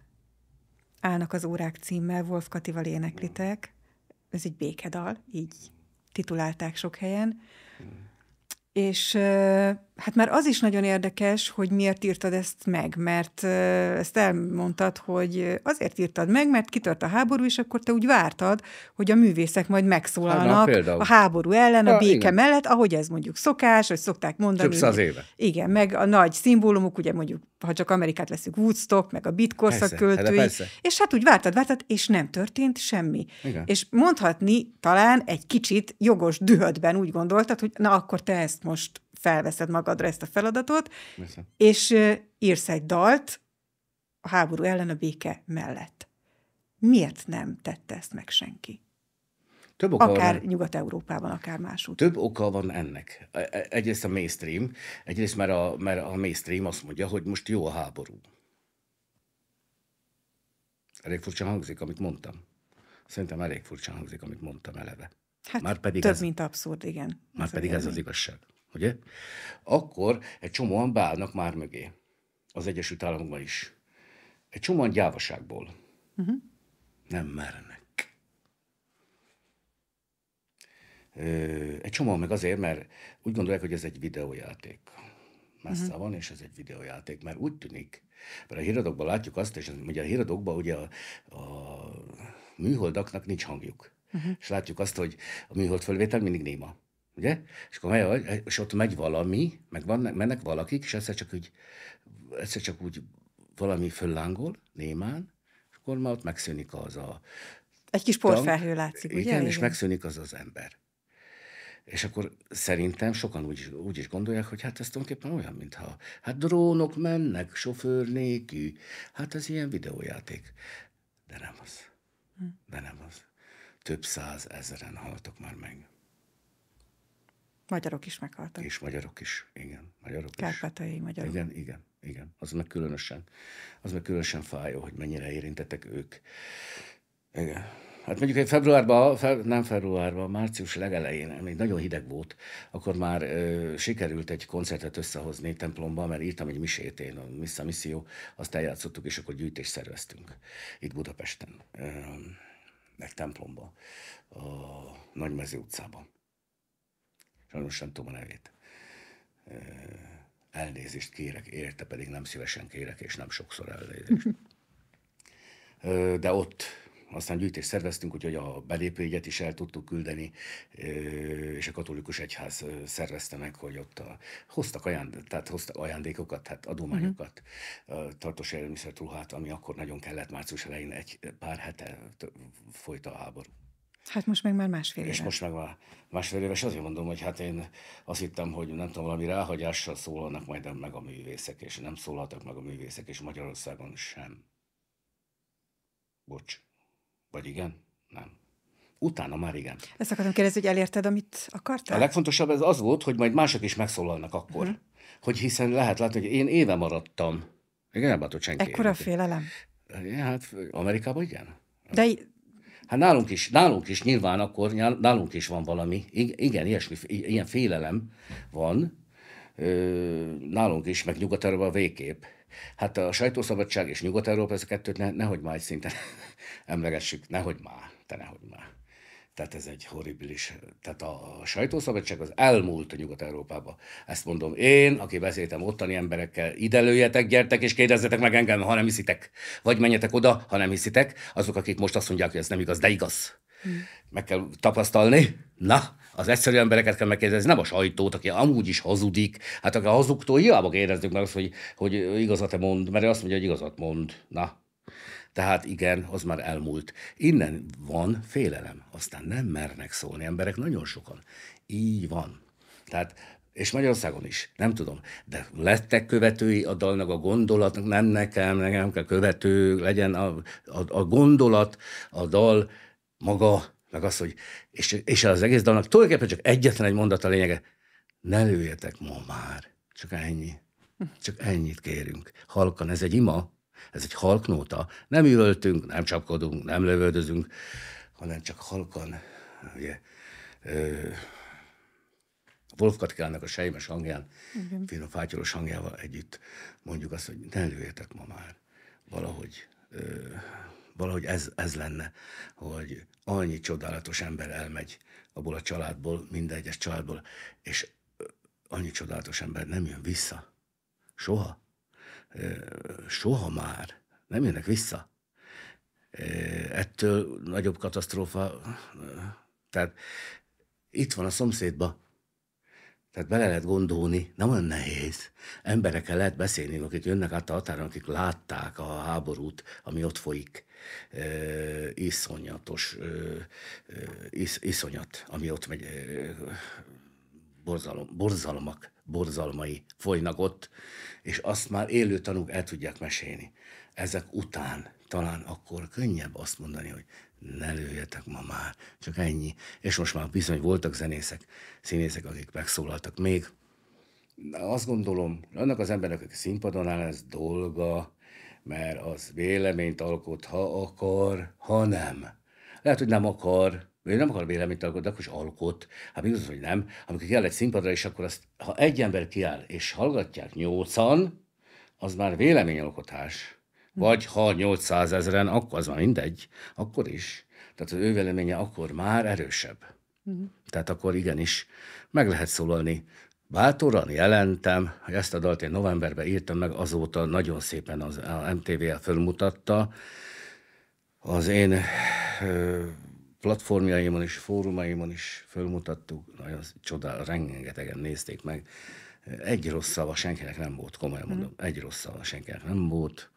Állnak az órák címmel, Wolf Katival éneklitek, ez egy békedal, így titulálták sok helyen. És hát már az is nagyon érdekes, hogy miért írtad ezt meg, mert ezt elmondtad, hogy azért írtad meg, mert kitört a háború, és akkor te úgy vártad, hogy a művészek majd megszólalnak hát, a háború ellen, a, béke igen. mellett, ahogy ez mondjuk szokás, hogy szokták mondani. Több száz éve. Igen, meg a nagy szimbólumok, ugye mondjuk, ha csak Amerikát veszük, Woodstock, meg a bitkorszak költői, és hát úgy vártad, vártad, és nem történt semmi. Igen. És mondhatni talán egy kicsit jogos dühödben úgy gondoltad, hogy na akkor te ezt most felveszed magadra ezt a feladatot, és írsz egy dalt a háború ellen a béke mellett. Miért nem tette ezt meg senki? Több oka akár van, Nyugat-Európában, akár máshol. Több oka van ennek. E, e, egyrészt a mainstream, egyrészt mert a, mert a mainstream azt mondja, hogy most jó a háború. Elég furcsa hangzik, amit mondtam. Szerintem elég furcsa hangzik, amit mondtam eleve. Hát Már pedig több, ez, mint abszurd, igen. Már ez pedig ez az igazság ugye? Akkor egy csomóan beállnak már mögé, az Egyesült Államokban is. Egy csomóan gyávaságból. Uh-huh. Nem mernek. Egy csomóan meg azért, mert úgy gondolják, hogy ez egy videójáték. Messze uh-huh. van, és ez egy videójáték, mert úgy tűnik, mert a híradókban látjuk azt, és ugye a híradókban ugye a, a műholdaknak nincs hangjuk. Uh-huh. És látjuk azt, hogy a műhold fölvétel mindig néma. Ugye? És akkor megy, és ott megy valami, meg van, mennek valakik, és egyszer csak úgy, egyszer csak úgy valami föllángol, némán, és akkor már ott megszűnik az a... Egy kis porfelhő látszik, ugye? Igen, és megszűnik az az ember. És akkor szerintem sokan úgy, úgy is gondolják, hogy hát ez tulajdonképpen olyan, mintha hát drónok mennek, sofőr nélkül, hát ez ilyen videójáték. De nem az. Hm. De nem az. Több száz ezeren haltak már meg. Magyarok is meghaltak. És magyarok is, igen, magyarok Kárpátai is. magyarok. Igen, igen, igen. Az meg különösen, az meg különösen fájó, hogy mennyire érintettek ők. Igen. Hát mondjuk egy februárban, fe, nem februárban, március legelején, még nagyon hideg volt, akkor már ö, sikerült egy koncertet összehozni templomban, mert írtam egy misét, én a Missa Misszió, azt eljátszottuk, és akkor gyűjtést szerveztünk itt Budapesten, ö, egy templomban, a Nagymező utcában sajnos nem tudom a nevét. Elnézést kérek, érte pedig nem szívesen kérek, és nem sokszor elnézést. De ott aztán gyűjtést szerveztünk, úgyhogy a belépőjegyet is el tudtuk küldeni, és a katolikus egyház szervezte meg, hogy ott a, hoztak, ajánd, tehát hoztak ajándékokat, tehát adományokat, uh-huh. tartós élelmiszert, ruhát, ami akkor nagyon kellett március elején, egy pár hete folyt a háború. Hát most meg már másfél éve. És most meg már másfél és azért mondom, hogy hát én azt hittem, hogy nem tudom, valami ráhagyással szólalnak majd meg a művészek, és nem szólaltak meg a művészek, és Magyarországon sem. Bocs. Vagy igen? Nem. Utána már igen. Ezt akartam kérdezni, hogy elérted, amit akartál? A legfontosabb ez az volt, hogy majd mások is megszólalnak akkor. Uh-huh. Hogy hiszen lehet látni, hogy én éve maradtam. Igen, nem senki. Ekkora életi. félelem. Ja, hát Amerikában igen. De Hát nálunk is, nálunk is nyilván akkor, nálunk is van valami, igen, ilyesmi, ilyen félelem van, nálunk is, meg nyugat a végkép. Hát a sajtószabadság és Nyugat-Európa, ezeket kettőt ne, nehogy már egy szinten emlegessük, nehogy már, te nehogy már. Tehát ez egy horribilis. Tehát a sajtószabadság az elmúlt nyugat európába Ezt mondom én, aki beszéltem ottani emberekkel, ide lőjetek, gyertek és kérdezzetek meg engem, ha nem hiszitek. Vagy menjetek oda, ha nem hiszitek. Azok, akik most azt mondják, hogy ez nem igaz, de igaz. Hmm. Meg kell tapasztalni. Na, az egyszerű embereket kell megkérdezni, nem a sajtót, aki amúgy is hazudik. Hát aki a hazugtól hiába kérdezzük meg azt, hogy, hogy igazat-e mond, mert ő azt mondja, hogy igazat mond. Na, tehát igen, az már elmúlt. Innen van félelem, aztán nem mernek szólni emberek nagyon sokan. Így van. Tehát és Magyarországon is, nem tudom. De lettek követői a dalnak, a gondolatnak, nem nekem, nekem kell követő, legyen a, a, a gondolat, a dal maga, meg az, hogy, és, és az egész dalnak tulajdonképpen csak egyetlen egy mondat a lényege, ne lőjetek ma már, csak ennyi. Csak ennyit kérünk. Halkan, ez egy ima, ez egy halknóta. Nem üvöltünk, nem csapkodunk, nem lövöldözünk, hanem csak halkan, ugye, ö, Wolf Katkának a sejmes hangján, Igen. finom fátyolos hangjával együtt mondjuk azt, hogy ne lőjetek ma már. Valahogy, ö, valahogy ez, ez lenne, hogy annyi csodálatos ember elmegy abból a családból, mindegyes egyes családból, és annyi csodálatos ember nem jön vissza. Soha soha már nem jönnek vissza. Ettől nagyobb katasztrófa, tehát itt van a szomszédba, tehát bele lehet gondolni, nem olyan nehéz. Emberekkel lehet beszélni, akik jönnek át a határon, akik látták a háborút, ami ott folyik. E, iszonyatos, e, is, iszonyat, ami ott megy, e, borzalom, borzalmak, borzalmai folynak ott, és azt már élő tanúk el tudják mesélni. Ezek után talán akkor könnyebb azt mondani, hogy ne lőjetek ma már, csak ennyi. És most már bizony voltak zenészek, színészek, akik megszólaltak még. De azt gondolom, annak az embernek, aki színpadon áll, ez dolga, mert az véleményt alkot, ha akar, ha nem. Lehet, hogy nem akar, ő nem akar véleményt alkotni, akkor is alkot. Hát mi az, hogy nem? Amikor kell egy színpadra, és akkor azt, ha egy ember kiáll, és hallgatják nyolcan, az már véleményalkotás. Hm. Vagy ha 800 ezeren, akkor az már mindegy, akkor is. Tehát az ő véleménye akkor már erősebb. Uh-huh. Tehát akkor igenis meg lehet szólalni. Bátoran jelentem, hogy ezt a dalt én novemberben írtam meg, azóta nagyon szépen az a MTV-el fölmutatta. Az én ö, platformjaimon és fórumaimon is fölmutattuk, nagyon csodál, rengetegen nézték meg. Egy rossz szava senkinek nem volt, komolyan mhm. mondom, mm. egy rossz szava senkinek nem volt.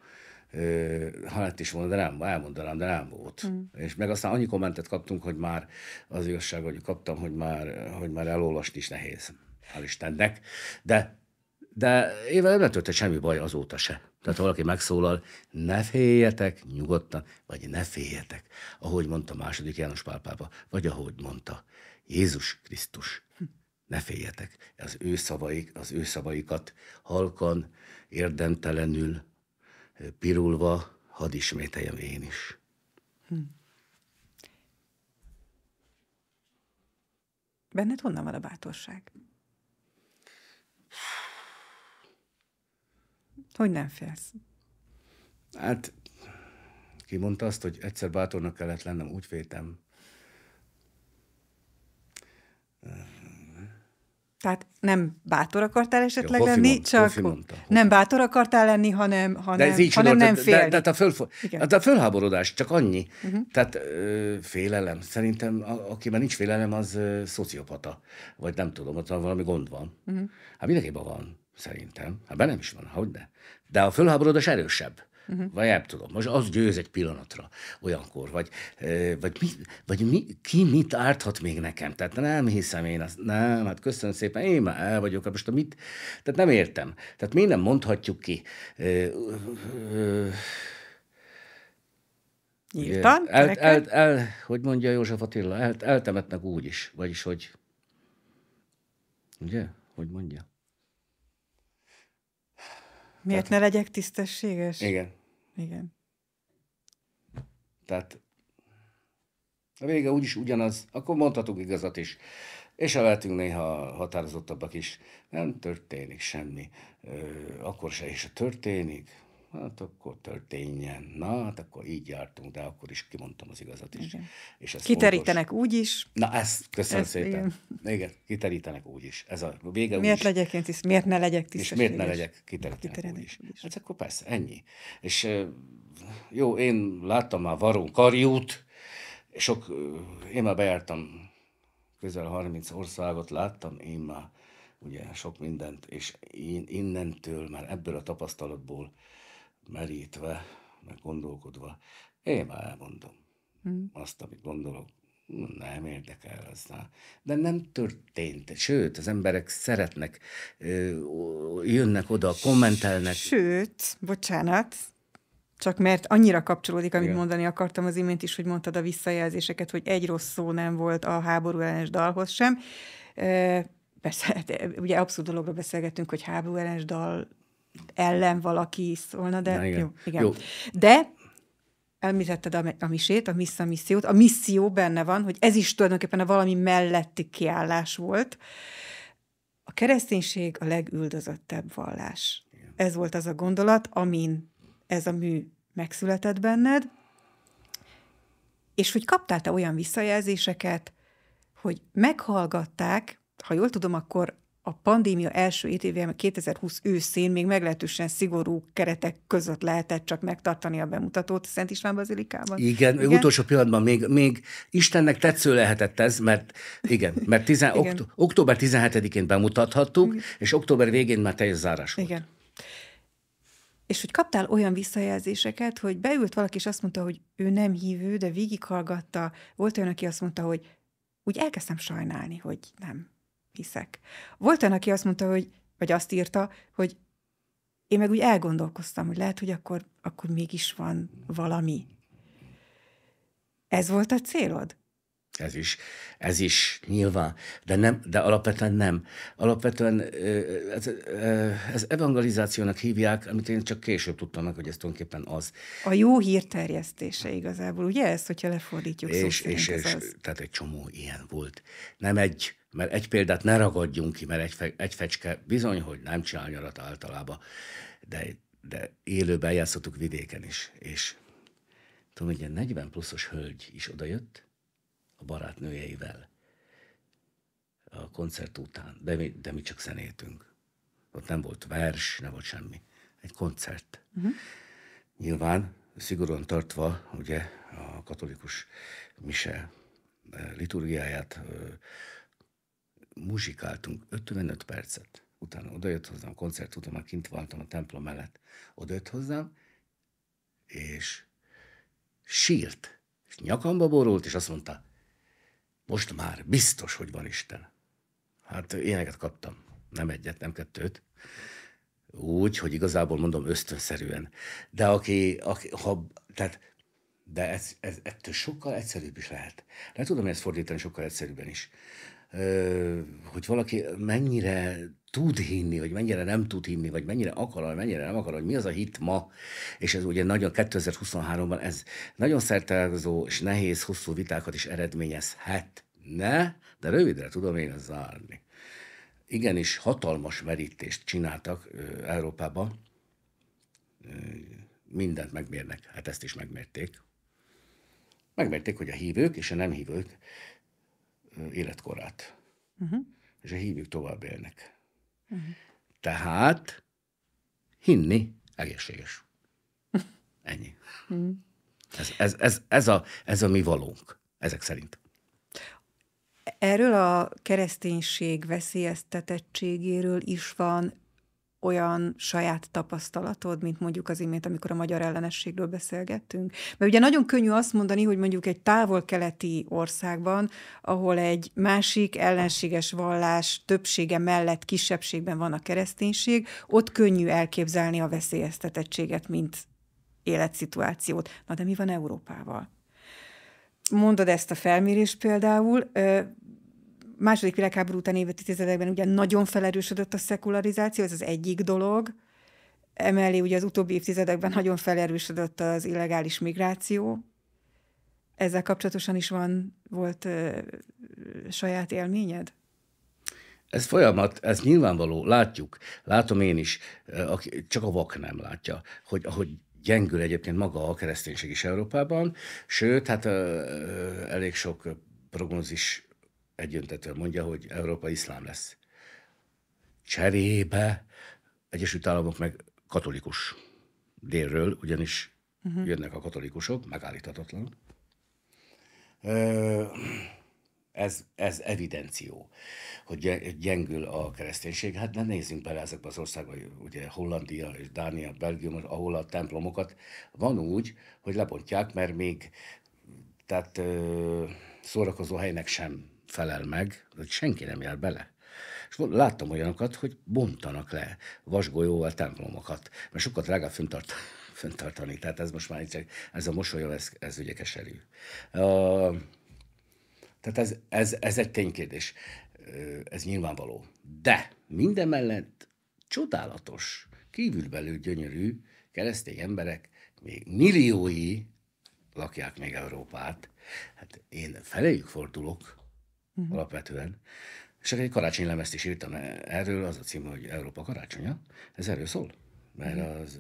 ha lett is volna, de nem, elmondanám, de nem volt. Mm. És meg aztán annyi kommentet kaptunk, hogy már az igazság, hogy kaptam, hogy már, hogy már elolvasni is nehéz. Hál' Istennek. De, de ével nem történt semmi baj azóta se. Tehát ha valaki megszólal, ne féljetek nyugodtan, vagy ne féljetek, ahogy mondta második János Pálpába, vagy ahogy mondta Jézus Krisztus. Ne féljetek, az ő szavaik, az ő szavaikat halkan, érdemtelenül, pirulva, hadd ismételjem én is. Hm. Benned honnan van a bátorság? Hogy nem félsz? Hát ki mondta azt, hogy egyszer bátornak kellett lennem, úgy féltem. Tehát nem bátor akartál esetleg ja, lenni, mondta, csak mondta, nem bátor akartál lenni, hanem, hanem, de ez így hanem nem fél. De, de, de, hát a föl, de hát a fölháborodás csak annyi. Uh-huh. Tehát ö, félelem. Szerintem a, aki már nincs félelem, az ö, szociopata. Vagy nem tudom, ott valami gond van. Uh-huh. Hát mindenképpen van. Szerintem. Hát be nem is van, hogy de. De a fölháborodás erősebb. Uh-huh. Vagy nem tudom, most az győz egy pillanatra olyankor, vagy, vagy, mi, vagy mi, ki mit árthat még nekem? Tehát nem hiszem én azt, nem, hát köszönöm szépen, én már el vagyok, hát most a mit? Tehát nem értem. Tehát mi nem mondhatjuk ki? Nyíltan? El, el, el, el, hogy mondja József Attila, el, eltemetnek úgy is, vagyis hogy, ugye, hogy mondja? Miért Tehát... ne legyek tisztességes? Igen. Igen. Tehát a vége úgyis ugyanaz, akkor mondhatunk igazat is. És ha lehetünk néha határozottabbak is. Nem történik semmi. Ö, akkor se, és ha történik, hát akkor történjen. Na, hát akkor így jártunk, de akkor is kimondtam az igazat is. Igen. És ez kiterítenek fontos. úgy is. Na, ezt köszönöm ezt, szépen. Igen. igen, kiterítenek úgy is. Ez a vége miért úgy legyek én tiszt, miért ne legyek tisztes? És miért ne legyek kiterítenek, kiterítenek úgy is. is. Hát akkor persze, ennyi. És jó, én láttam már Varón Karjút, sok, én már bejártam közel 30 országot, láttam én már ugye sok mindent, és én innentől már ebből a tapasztalatból merítve, meg gondolkodva, én már elmondom hmm. azt, amit gondolok. Nem érdekel aztán. De nem történt. Sőt, az emberek szeretnek, jönnek oda, kommentelnek. Sőt, bocsánat, csak mert annyira kapcsolódik, amit Igen. mondani akartam az imént is, hogy mondtad a visszajelzéseket, hogy egy rossz szó nem volt a háború ellenes dalhoz sem. Persze, hát, ugye abszolút dologra beszélgetünk, hogy háború ellenes dal ellen valaki szólna, de Na, igen. jó. Igen. jó. De elmizetted a, a misét, a missza missziót. A misszió benne van, hogy ez is tulajdonképpen a valami melletti kiállás volt. A kereszténység a legüldözöttebb vallás. Igen. Ez volt az a gondolat, amin ez a mű megszületett benned, és hogy kaptál te olyan visszajelzéseket, hogy meghallgatták, ha jól tudom, akkor a pandémia első öt évében, 2020 őszén még meglehetősen szigorú keretek között lehetett csak megtartani a bemutatót Szent István Bazilikában. Igen, igen? utolsó pillanatban még, még Istennek tetsző lehetett ez, mert igen, mert tizen, igen. Okt, október 17-én bemutathattuk, igen. és október végén már teljes zárás volt. Igen. És hogy kaptál olyan visszajelzéseket, hogy beült valaki, és azt mondta, hogy ő nem hívő, de végighallgatta. Volt olyan, aki azt mondta, hogy úgy elkezdtem sajnálni, hogy nem hiszek. Volt olyan, aki azt mondta, hogy, vagy azt írta, hogy én meg úgy elgondolkoztam, hogy lehet, hogy akkor, akkor mégis van valami. Ez volt a célod? Ez is, ez is nyilván, de nem, de alapvetően nem. Alapvetően ez, ez evangelizációnak hívják, amit én csak később tudtam meg, hogy ez tulajdonképpen az. A jó hír terjesztése igazából, ugye ez, hogyha lefordítjuk és, szó és, és, az. Tehát egy csomó ilyen volt. Nem egy mert egy példát ne ragadjunk ki, mert egy, fe, egy fecske bizony, hogy nem csinál nyarat általában, de, de élőben játszottuk vidéken is, és tudom, egy 40 pluszos hölgy is odajött a barátnőjeivel a koncert után, de mi, de mi csak zenétünk. Ott nem volt vers, nem volt semmi. Egy koncert. Uh-huh. Nyilván szigorúan tartva ugye a katolikus mise eh, liturgiáját, muzsikáltunk 55 percet. Utána odajött hozzám, koncert után már kint voltam a templom mellett, jött hozzám, és sírt, és nyakamba borult, és azt mondta, most már biztos, hogy van Isten. Hát éneket kaptam, nem egyet, nem kettőt. Úgy, hogy igazából mondom ösztönszerűen. De aki, aki ha, tehát, de ez, ez, ettől sokkal egyszerűbb is lehet. Le tudom ezt fordítani sokkal egyszerűbben is hogy valaki mennyire tud hinni, vagy mennyire nem tud hinni, vagy mennyire akar, vagy mennyire nem akar, hogy mi az a hit ma, és ez ugye nagyon 2023-ban ez nagyon szertelgazó és nehéz, hosszú vitákat is eredményezhet. Ne, de rövidre tudom én ezt zárni. Igenis hatalmas merítést csináltak Európában, mindent megmérnek, hát ezt is megmérték. Megmérték, hogy a hívők és a nem hívők életkorát. Uh-huh. És a hívők tovább élnek. Uh-huh. Tehát hinni egészséges. Ennyi. Uh-huh. Ez, ez, ez, ez, a, ez a mi valónk, ezek szerint. Erről a kereszténység veszélyeztetettségéről is van olyan saját tapasztalatod, mint mondjuk az imént, amikor a magyar ellenességről beszélgettünk? Mert ugye nagyon könnyű azt mondani, hogy mondjuk egy távol-keleti országban, ahol egy másik ellenséges vallás többsége mellett kisebbségben van a kereszténység, ott könnyű elképzelni a veszélyeztetettséget, mint életszituációt. Na de mi van Európával? Mondod ezt a felmérés például, második világháború után évtizedekben ugye nagyon felerősödött a szekularizáció, ez az egyik dolog. Emellé ugye az utóbbi évtizedekben nagyon felerősödött az illegális migráció. Ezzel kapcsolatosan is van, volt ö, saját élményed? Ez folyamat, ez nyilvánvaló, látjuk, látom én is, csak a vak nem látja, hogy ahogy gyengül egyébként maga a kereszténység is Európában, sőt, hát elég sok prognózis egyöntetően mondja, hogy Európa iszlám lesz. Cserébe Egyesült Államok meg katolikus délről, ugyanis uh-huh. jönnek a katolikusok, megállíthatatlan. Ez, ez evidenció, hogy gyengül a kereszténység. Hát ne nézzünk bele ezekbe az országba, ugye Hollandia és Dánia, Belgium, ahol a templomokat van úgy, hogy lebontják, mert még tehát szórakozó helynek sem felel meg, hogy senki nem jár bele. És láttam olyanokat, hogy bontanak le vasgolyóval templomokat, mert sokat drágább föntart, föntartani. Tehát ez most már csak, ez a mosoly ez, ez ugye keserű. Uh, tehát ez, ez, ez egy ténykérdés. Uh, ez nyilvánvaló. De minden mellett csodálatos, kívülbelül gyönyörű keresztény emberek, még milliói lakják még Európát. Hát én feléjük fordulok, uh-huh. alapvetően. És egy lemezt is írtam erről, az a cím, hogy Európa karácsonya. Ez erről szól. Mert mhm. az,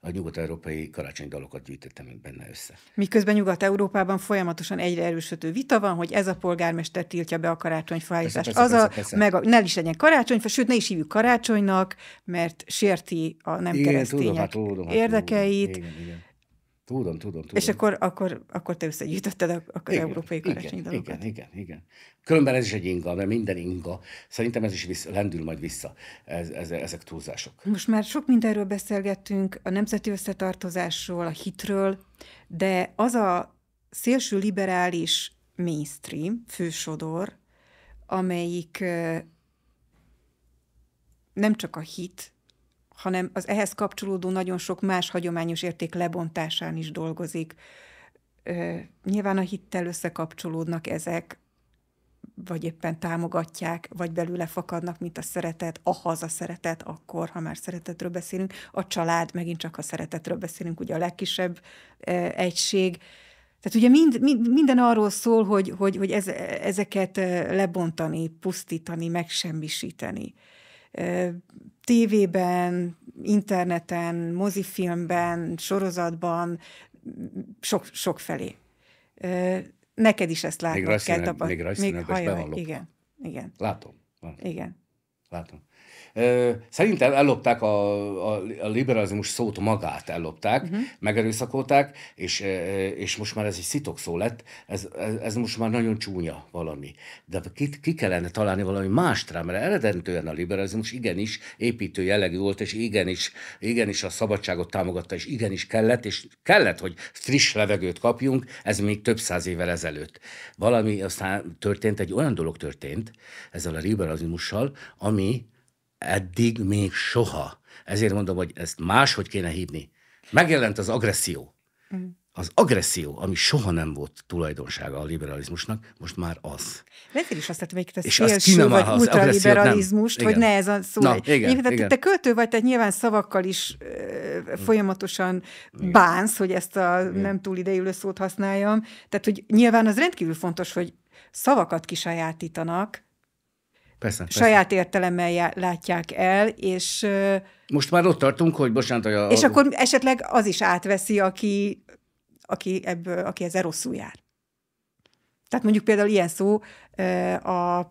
a, a nyugat-európai dalokat gyűjtöttem benne össze. Miközben Nyugat-Európában folyamatosan egyre erősödő vita van, hogy ez a polgármester tiltja be a karácsonyfaállítást. Az persze, a, persze. meg a, ne is legyen karácsony, sőt ne is hívjuk karácsonynak, mert sérti a nem igen, keresztények tudom, hát, tudom, hát, érdekeit. igen, igen. Tudom, tudom, tudom. És akkor, akkor, akkor te összegyűjtötted a, a igen, európai karácsonyi igen, Igen, igen, igen. Különben ez is egy inga, mert minden inga. Szerintem ez is vissza, lendül majd vissza. Ez, ez, ezek túlzások. Most már sok mindenről beszélgettünk, a nemzeti összetartozásról, a hitről, de az a szélső liberális mainstream, fősodor, amelyik nem csak a hit hanem az ehhez kapcsolódó nagyon sok más hagyományos érték lebontásán is dolgozik. Ö, nyilván a hittel összekapcsolódnak ezek, vagy éppen támogatják, vagy belőle fakadnak, mint a szeretet, a haza szeretet, akkor, ha már szeretetről beszélünk, a család, megint csak a szeretetről beszélünk, ugye a legkisebb egység. Tehát ugye mind, mind, minden arról szól, hogy, hogy, hogy ez, ezeket lebontani, pusztítani, megsemmisíteni tévében, interneten, mozifilmben, sorozatban, sok, sok felé. Neked is ezt látnod még kell tapasztalni. Még rajzszínekben igen, igen. Látom. Látom. Igen. Látom. Szerintem ellopták a, a, a liberalizmus szót magát, ellopták, uh-huh. megerőszakolták, és, és most már ez egy szó lett, ez, ez, ez most már nagyon csúnya valami. De hát ki, ki kellene találni valami mást rá, mert eredetően a liberalizmus igenis építő jellegű volt, és igenis, igenis a szabadságot támogatta, és igenis kellett, és kellett, hogy friss levegőt kapjunk, ez még több száz évvel ezelőtt. Valami aztán történt, egy olyan dolog történt ezzel a liberalizmussal, ami eddig még soha. Ezért mondom, hogy ezt máshogy kéne hívni. Megjelent az agresszió. Mm. Az agresszió, ami soha nem volt tulajdonsága a liberalizmusnak, most már az. Lehet, is azt tettem, hogy te szélső vagy ultraliberalizmust, vagy ne ez a szó. Na, igen, Egyébként, igen. Te költő vagy, tehát nyilván szavakkal is ö, folyamatosan igen. bánsz, hogy ezt a igen. nem túl ideülő szót használjam. Tehát, hogy nyilván az rendkívül fontos, hogy szavakat kisajátítanak, Persze, persze. saját értelemmel látják el, és... Most már ott tartunk, hogy bocsánat, hogy a... És akkor esetleg az is átveszi, aki, aki, ebből, aki ezzel rosszul jár. Tehát mondjuk például ilyen szó a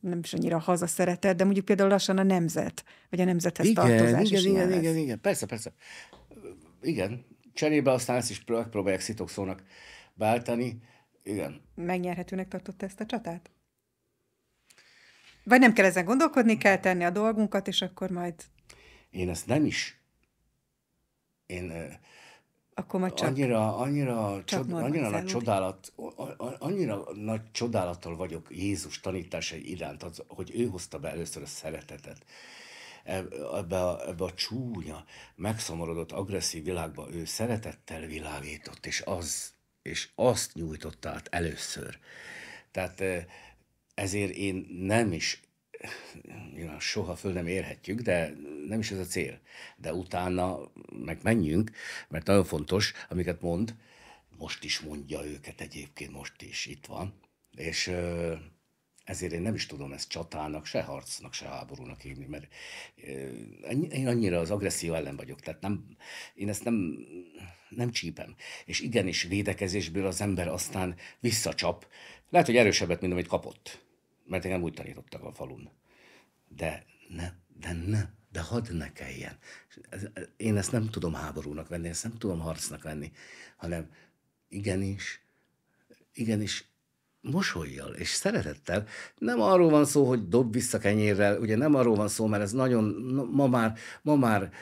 nem is annyira hazaszeretet, de mondjuk például lassan a nemzet, vagy a nemzethez igen, tartozás igen, is igen, igen, igen, igen, persze, persze. Igen, cserébe aztán ezt is próbálják szitokszónak váltani. igen. Megnyerhetőnek tartotta ezt a csatát? Vagy nem kell ezen gondolkodni, kell tenni a dolgunkat, és akkor majd... Én ezt nem is. Én akkor majd csak, annyira, annyira, csak csod, annyira nagy csodálat, annyira nagy csodálattal vagyok Jézus tanításai iránt, az, hogy ő hozta be először a szeretetet. Ebbe a, ebbe a csúnya, megszomorodott, agresszív világba ő szeretettel világított, és az, és azt nyújtott át először. Tehát ezért én nem is, eh, nyilván soha föl nem érhetjük, de nem is ez a cél. De utána meg menjünk, mert nagyon fontos, amiket mond, most is mondja őket egyébként, most is itt van. És ezért én nem is tudom ezt csatának, se harcnak, se háborúnak hívni, mert én annyira az agresszió ellen vagyok, tehát nem, én ezt nem, nem csípem. És igenis védekezésből az ember aztán visszacsap, lehet, hogy erősebbet, mint amit kapott mert engem úgy tanítottak a falun. De ne, de ne, de hadd ne kelljen. Én ezt nem tudom háborúnak venni, ezt nem tudom harcnak venni, hanem igenis, igenis mosolyjal és szeretettel. Nem arról van szó, hogy dob vissza kenyérrel, ugye nem arról van szó, mert ez nagyon, ma már, ma már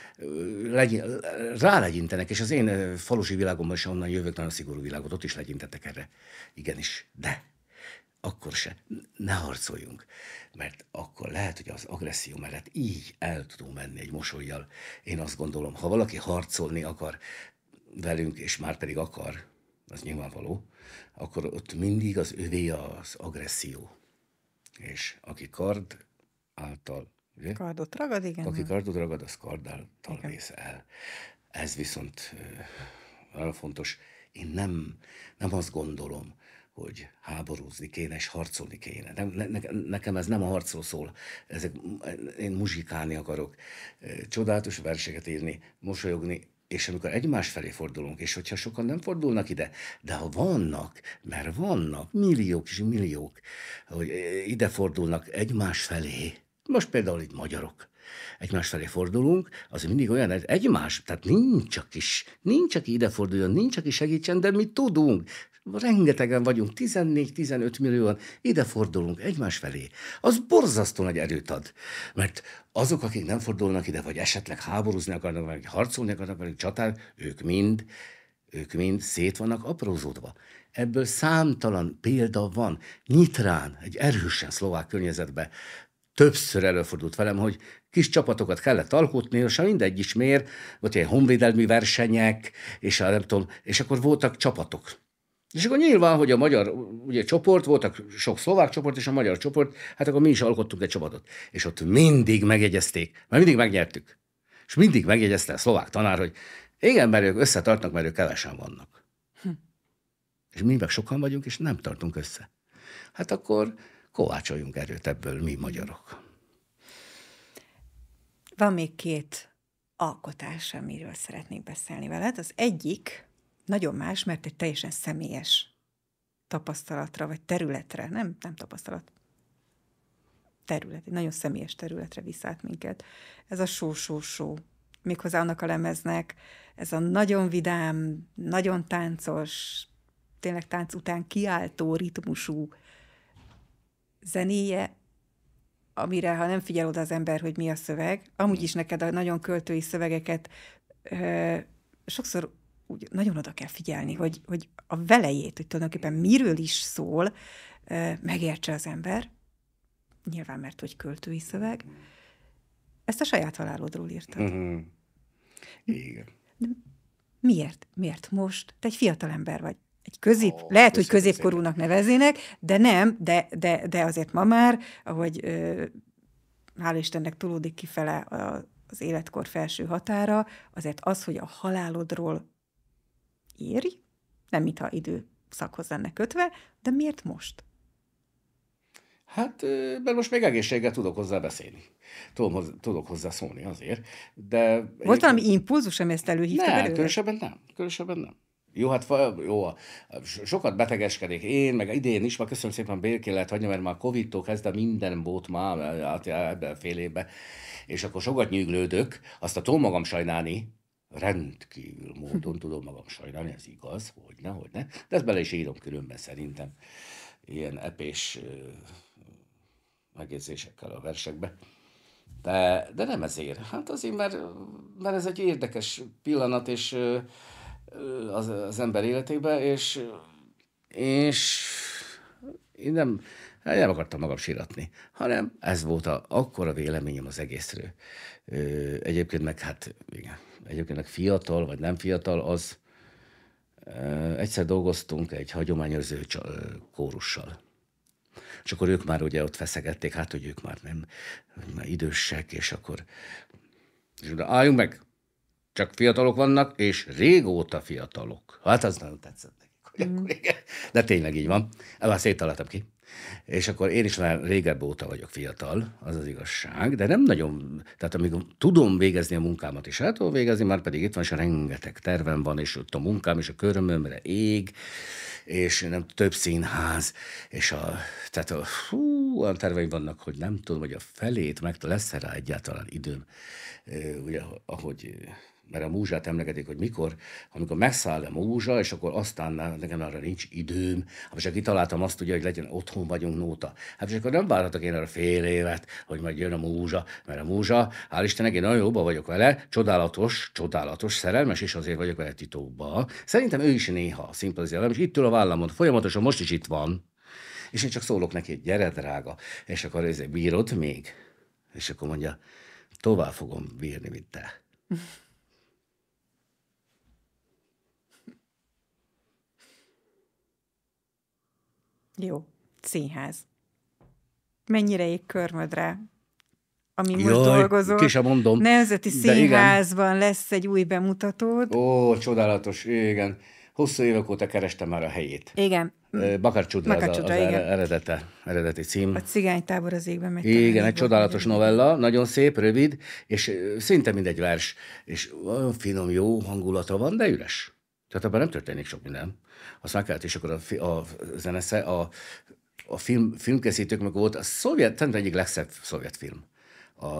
rá legyintenek, és az én falusi világomban is onnan jövök, nagyon szigorú világot, ott is legyintettek erre. Igenis, de akkor se, ne harcoljunk, mert akkor lehet, hogy az agresszió mellett így el tudunk menni egy mosolyjal. Én azt gondolom, ha valaki harcolni akar velünk, és már pedig akar, az nyilvánvaló, akkor ott mindig az övé az agresszió. És aki kard által, ugye? Kardot ragad, igen. Aki kardot ragad, az kard által vész el. Ez viszont nagyon fontos. Én nem, nem azt gondolom, hogy háborúzni kéne és harcolni kéne. Nem, ne, nekem ez nem a harcról szól, ezek, én muzsikálni akarok, csodálatos verseket írni, mosolyogni, és amikor egymás felé fordulunk, és hogyha sokan nem fordulnak ide, de ha vannak, mert vannak milliók és milliók, hogy ide fordulnak egymás felé, most például itt magyarok, egymás felé fordulunk, az mindig olyan, hogy egymás, tehát nincs, aki, nincs, aki ide forduljon, nincs, aki segítsen, de mi tudunk, rengetegen vagyunk, 14-15 millióan, ide fordulunk egymás felé. Az borzasztó nagy erőt ad, mert azok, akik nem fordulnak ide, vagy esetleg háborúzni akarnak, vagy harcolni akarnak, vagy csatár, ők mind, ők mind szét vannak aprózódva. Ebből számtalan példa van. Nyitrán, egy erősen szlovák környezetbe többször előfordult velem, hogy kis csapatokat kellett alkotni, és mindegy is mér, vagy ilyen honvédelmi versenyek, és, nem tudom, és akkor voltak csapatok, és akkor nyilván, hogy a magyar ugye, csoport, voltak sok szlovák csoport és a magyar csoport, hát akkor mi is alkottunk egy csapatot. És ott mindig megjegyezték, mert mindig megnyertük. És mindig megjegyezte a szlovák tanár, hogy igen, mert ők összetartnak, mert ők kevesen vannak. Hm. És mi meg sokan vagyunk, és nem tartunk össze. Hát akkor kovácsoljunk erőt ebből mi magyarok. Van még két alkotás, amiről szeretnék beszélni veled. Az egyik nagyon más, mert egy teljesen személyes tapasztalatra, vagy területre, nem, nem tapasztalat, terület, egy nagyon személyes területre visz minket. Ez a só-só-só, méghozzá annak a lemeznek, ez a nagyon vidám, nagyon táncos, tényleg tánc után kiáltó ritmusú zenéje, amire, ha nem figyel oda az ember, hogy mi a szöveg, amúgy is neked a nagyon költői szövegeket ö, sokszor úgy nagyon oda kell figyelni, hogy, hogy a velejét, hogy tulajdonképpen miről is szól, megértse az ember, nyilván mert hogy költői szöveg, ezt a saját halálodról írtad. Uh-huh. Igen. De miért? Miért most? Te egy fiatal ember vagy. Egy közép, oh, lehet, hogy középkorúnak nevezének, de nem, de, de, de azért ma már, ahogy hál' Istennek tolódik kifele a, az életkor felső határa, azért az, hogy a halálodról írj, nem mintha időszakhoz lenne kötve, de miért most? Hát, mert most még egészséggel tudok hozzá beszélni. Tudom, tudok hozzá szólni azért, de... Volt valami én... impulzus, ami ezt előhívta ne, különösebben nem. Különösebben nem. Jó, hát jó, sokat betegeskedik. Én, meg idén is, már köszönöm szépen békén lehet hagyni, mert már Covid-tól kezdve minden bót már ebben a fél évben, és akkor sokat nyűglődök, azt a tudom magam sajnálni, rendkívül módon tudom magam sajnálni, ez igaz, hogy ne, hogy ne, de ezt bele is írom különben szerintem ilyen epés megjegyzésekkel a versekbe. De, de nem ezért. Hát azért, mert, mert ez egy érdekes pillanat és az, az ember életében, és, és én nem, én hát nem akartam magam síratni, hanem ez volt a, akkor a véleményem az egészről. Egyébként meg hát, igen, egyébként fiatal vagy nem fiatal, az egyszer dolgoztunk egy hagyományőrző kórussal. És akkor ők már ugye ott feszegették, hát, hogy ők már nem, hogy már idősek, és akkor és mondja, álljunk meg, csak fiatalok vannak, és régóta fiatalok. Hát az nagyon tetszett nekik, hogy mm. akkor igen. De tényleg így van. Már hát széttaláltam ki. És akkor én is már régebb óta vagyok fiatal, az az igazság, de nem nagyon, tehát amíg tudom végezni a munkámat és hát végezni, már pedig itt van, és rengeteg tervem van, és ott a munkám, és a körömömre ég, és nem több színház, és a, tehát a, hú, olyan terveim vannak, hogy nem tudom, hogy a felét, meg lesz rá egyáltalán időm, ugye, ahogy mert a múzsát emlegetik, hogy mikor, amikor megszáll a múzsa, és akkor aztán már nekem arra nincs időm, hát csak kitaláltam azt, ugye, hogy legyen otthon vagyunk nóta. Hát és akkor nem várhatok én arra fél évet, hogy majd jön a múzsa, mert a múzsa, hál' Istennek, én nagyon jobban vagyok vele, csodálatos, csodálatos, szerelmes, és azért vagyok vele titóba. Szerintem ő is néha szimpatizál, és itt ül a vállamon, folyamatosan most is itt van. És én csak szólok neki, hogy gyere, drága, és akkor ezért bírod még? És akkor mondja, tovább fogom bírni, mint te. Jó. Színház. Mennyire ég körmödre, ami Jaj, most dolgozol. Ki sem mondom. Nemzeti Színházban lesz egy új bemutatód. Ó, csodálatos, igen. Hosszú évek óta kerestem már a helyét. Igen. Bakar Csudra az, az er- igen. Eredete, eredeti cím. A cigánytábor az égben megy. Igen, egy csodálatos van. novella, nagyon szép, rövid, és szinte mindegy vers, és olyan finom, jó hangulata van, de üres. Tehát ebben nem történik sok minden. A kellett, és akkor a, a zenesze, a, a film, filmkészítők meg volt, a szovjet, nem egyik legszebb szovjet film, a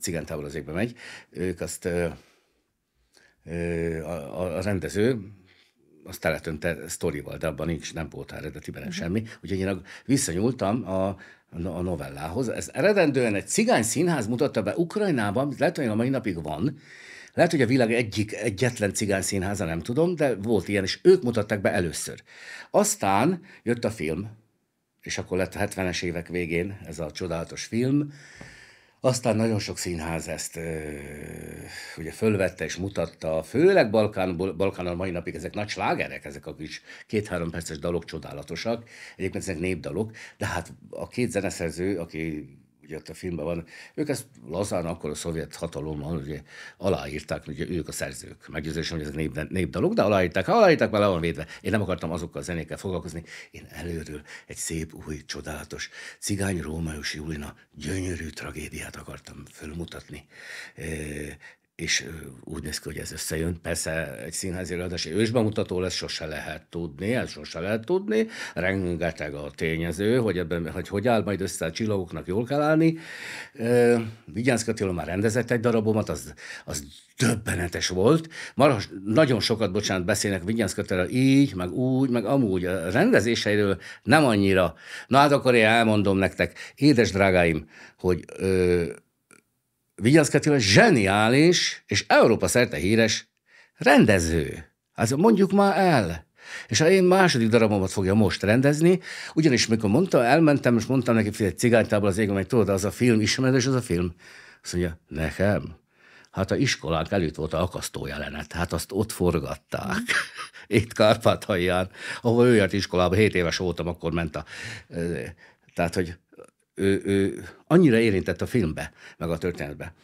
Cigántábor az égbe megy. Ők azt, ö, ö, a, a, rendező, azt teletönte sztorival, de abban nincs, nem volt eredetiben mm-hmm. semmi. Úgyhogy én visszanyúltam a, a novellához. Ez eredendően egy cigány színház mutatta be Ukrajnában, lehet, hogy a mai napig van, lehet, hogy a világ egyik, egyetlen cigány színháza, nem tudom, de volt ilyen, és ők mutatták be először. Aztán jött a film, és akkor lett a 70-es évek végén ez a csodálatos film, aztán nagyon sok színház ezt ö, ugye fölvette és mutatta, főleg Balkán, Balkánon mai napig ezek nagy slágerek, ezek a kis két-három perces dalok csodálatosak, egyébként ezek népdalok, de hát a két zeneszerző, aki ugye ott a filmben van, ők ezt lazán akkor a szovjet hatalommal ugye aláírták, ugye ők a szerzők. Meggyőződésem, hogy ez nép, népdalok, de aláírták, ha aláírták, már le van védve. Én nem akartam azokkal a zenékkel foglalkozni, én előről egy szép, új, csodálatos cigány Rómaius Júlina gyönyörű tragédiát akartam fölmutatni és úgy néz ki, hogy ez összejön. Persze egy színház előadás egy ősbemutató lesz, sose lehet tudni, ez sose lehet tudni. Rengeteg a tényező, hogy ebben, hogy, hogy áll majd össze a csillagoknak, jól kell állni. Vigyánszka már rendezett egy darabomat, az, az döbbenetes volt. Marhas, nagyon sokat, bocsánat, beszélnek Vigyánszka így, meg úgy, meg amúgy. A rendezéseiről nem annyira. Na hát akkor én elmondom nektek, édes drágáim, hogy ö, Vigyázz Katila zseniális és Európa szerte híres rendező. az hát mondjuk már el. És a én második darabomat fogja most rendezni, ugyanis mikor mondta, elmentem, és mondtam neki, hogy egy cigánytából az égben, meg tudod, az a film, ismerős az a film. Azt mondja, nekem? Hát a iskolánk előtt volt a akasztó jelenet, hát azt ott forgatták. Itt Kárpátalján, ahol ő járt iskolába, 7 éves voltam, akkor ment a... Tehát, hogy ő, ő annyira érintett a filmbe, meg a történetbe.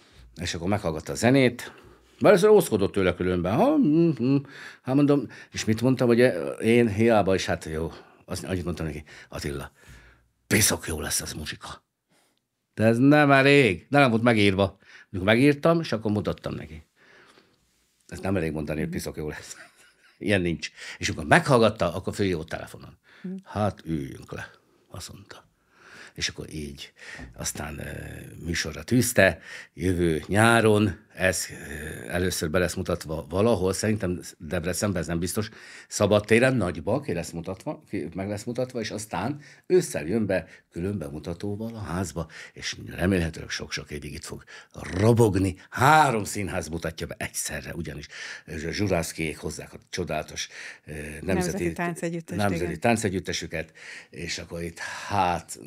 És akkor meghallgatta a zenét, bár ez ószkodott tőle különben. Ha, mm, mm. hát mondom, és mit mondtam, hogy én hiába is, hát jó, azt, annyit mondtam neki, Attila, piszok jó lesz az muzsika. De ez nem elég, de nem volt megírva. Mikor megírtam, és akkor mutattam neki. Ezt nem elég mondani, hogy piszok jó lesz. Ilyen nincs. És amikor meghallgatta, akkor följött telefonon. Hm. Hát üljünk le, azt mondta és akkor így aztán műsorra tűzte, jövő nyáron ez először be lesz mutatva valahol, szerintem Debrecenben ez nem biztos, szabadtéren nagyba ki lesz mutatva, ki meg lesz mutatva, és aztán ősszel jön be külön bemutatóval a házba, és remélhetőleg sok-sok évig itt fog robogni. Három színház mutatja be egyszerre, ugyanis Zsurászkiék hozzák a csodálatos nemzeti, nemzeti, táncegyüttes, táncegyüttesüket, és akkor itt hát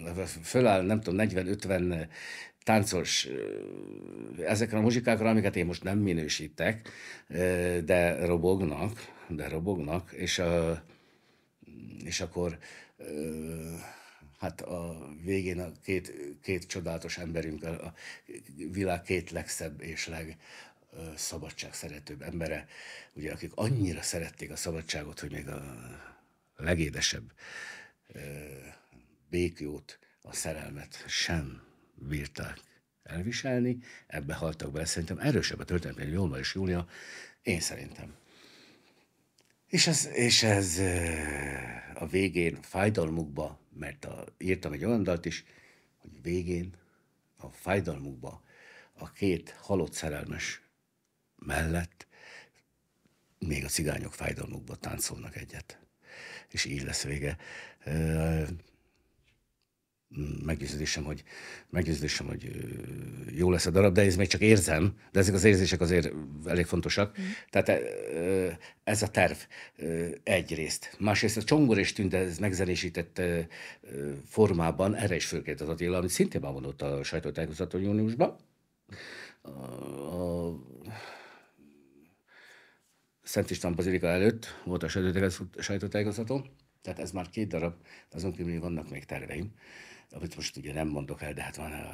föláll, nem tudom, 40-50 táncos ezekre a muzsikákra, amiket én most nem minősítek, de robognak, de robognak, és, a, és akkor hát a végén a két, két csodálatos emberünk, a világ két legszebb és leg, szabadság szeretőbb embere, ugye, akik annyira szerették a szabadságot, hogy még a legédesebb békjót, a szerelmet sem bírták elviselni, ebbe haltak bele, szerintem erősebb a történet, mint Jóma és Júlia, én szerintem. És ez, és ez a végén fájdalmukba, mert a, írtam egy olyan dalt is, hogy végén a fájdalmukba a két halott szerelmes mellett még a cigányok fájdalmukba táncolnak egyet. És így lesz vége meggyőződésem, hogy, meggyőződésem, hogy jó lesz a darab, de ez még csak érzem, de ezek az érzések azért elég fontosak. Mm. Tehát ez a terv egyrészt. Másrészt a Csongor és Tünde ez megzenésített formában, erre is fölkért az Attila, amit szintén mondott a sajtótájékoztató júniusban. A, a Szent István Bazilika előtt volt a sajtótájékoztató, tehát ez már két darab, azon kívül vannak még terveim amit most ugye nem mondok el, de hát van, eh,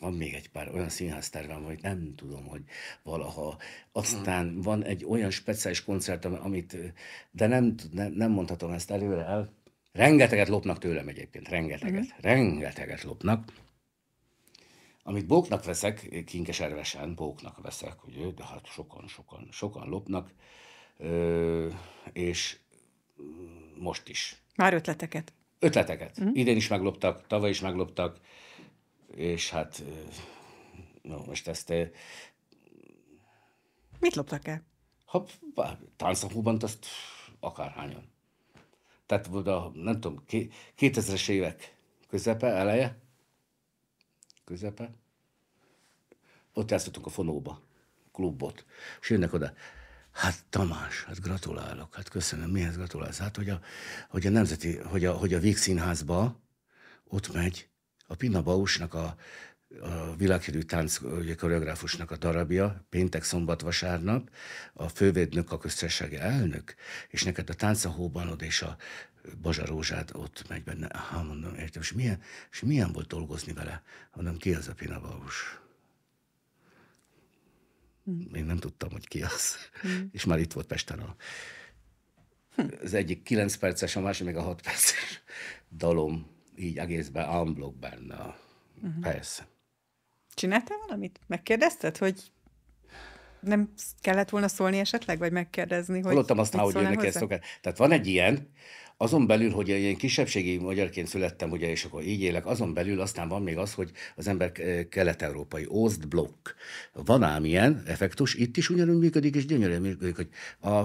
van még egy pár olyan színháztervem, hogy nem tudom, hogy valaha. Aztán van egy olyan speciális koncert, amit, eh, de nem, nem, nem mondhatom ezt előre el. Rengeteget lopnak tőlem egyébként, rengeteget, hmm. rengeteget lopnak. Amit bóknak veszek, eh, ervesen, bóknak veszek, ugye, de hát sokan, sokan, sokan lopnak, Ö, és mm, most is. Már ötleteket? ötleteket. Mm. Idén is megloptak, tavaly is megloptak, és hát no, most ezt... Mit loptak el? Ha táncnapúban, azt akárhányan. Tehát a, nem tudom, 2000-es évek közepe, eleje, közepe, ott játszottunk a fonóba, klubot, és jönnek oda, Hát Tamás, hát gratulálok, hát köszönöm, mihez gratulálsz? Hát, hogy a, hogy a Nemzeti, hogy a, hogy a Víg Színházba ott megy a Pina Bausnak a, a világhírű tánc ugye, koreográfusnak a darabja, péntek, szombat, vasárnap, a fővédnök, a köztársasági elnök, és neked a tánca hóbanod és a Bazsa Rózsát ott megy benne. ha mondom, értem, és milyen, és milyen volt dolgozni vele? Mondom, ki az a Pina Baus? Hm. Én nem tudtam, hogy ki az. Hm. És már itt volt Pesten a, hm. az egyik 9 perces, a másik meg a 6 perces dalom, így egészben unblock benne a hm. uh-huh. persze. Csináltál valamit? Megkérdezted, hogy nem kellett volna szólni esetleg, vagy megkérdezni, hogy Hallottam azt hogy jönnek ezt Tehát van egy ilyen, azon belül, hogy ilyen kisebbségi magyarként születtem, ugye, és akkor így élek, azon belül aztán van még az, hogy az ember eh, kelet-európai, Ostblokk. Van ám ilyen effektus, itt is ugyanúgy működik, és gyönyörűen működik, hogy a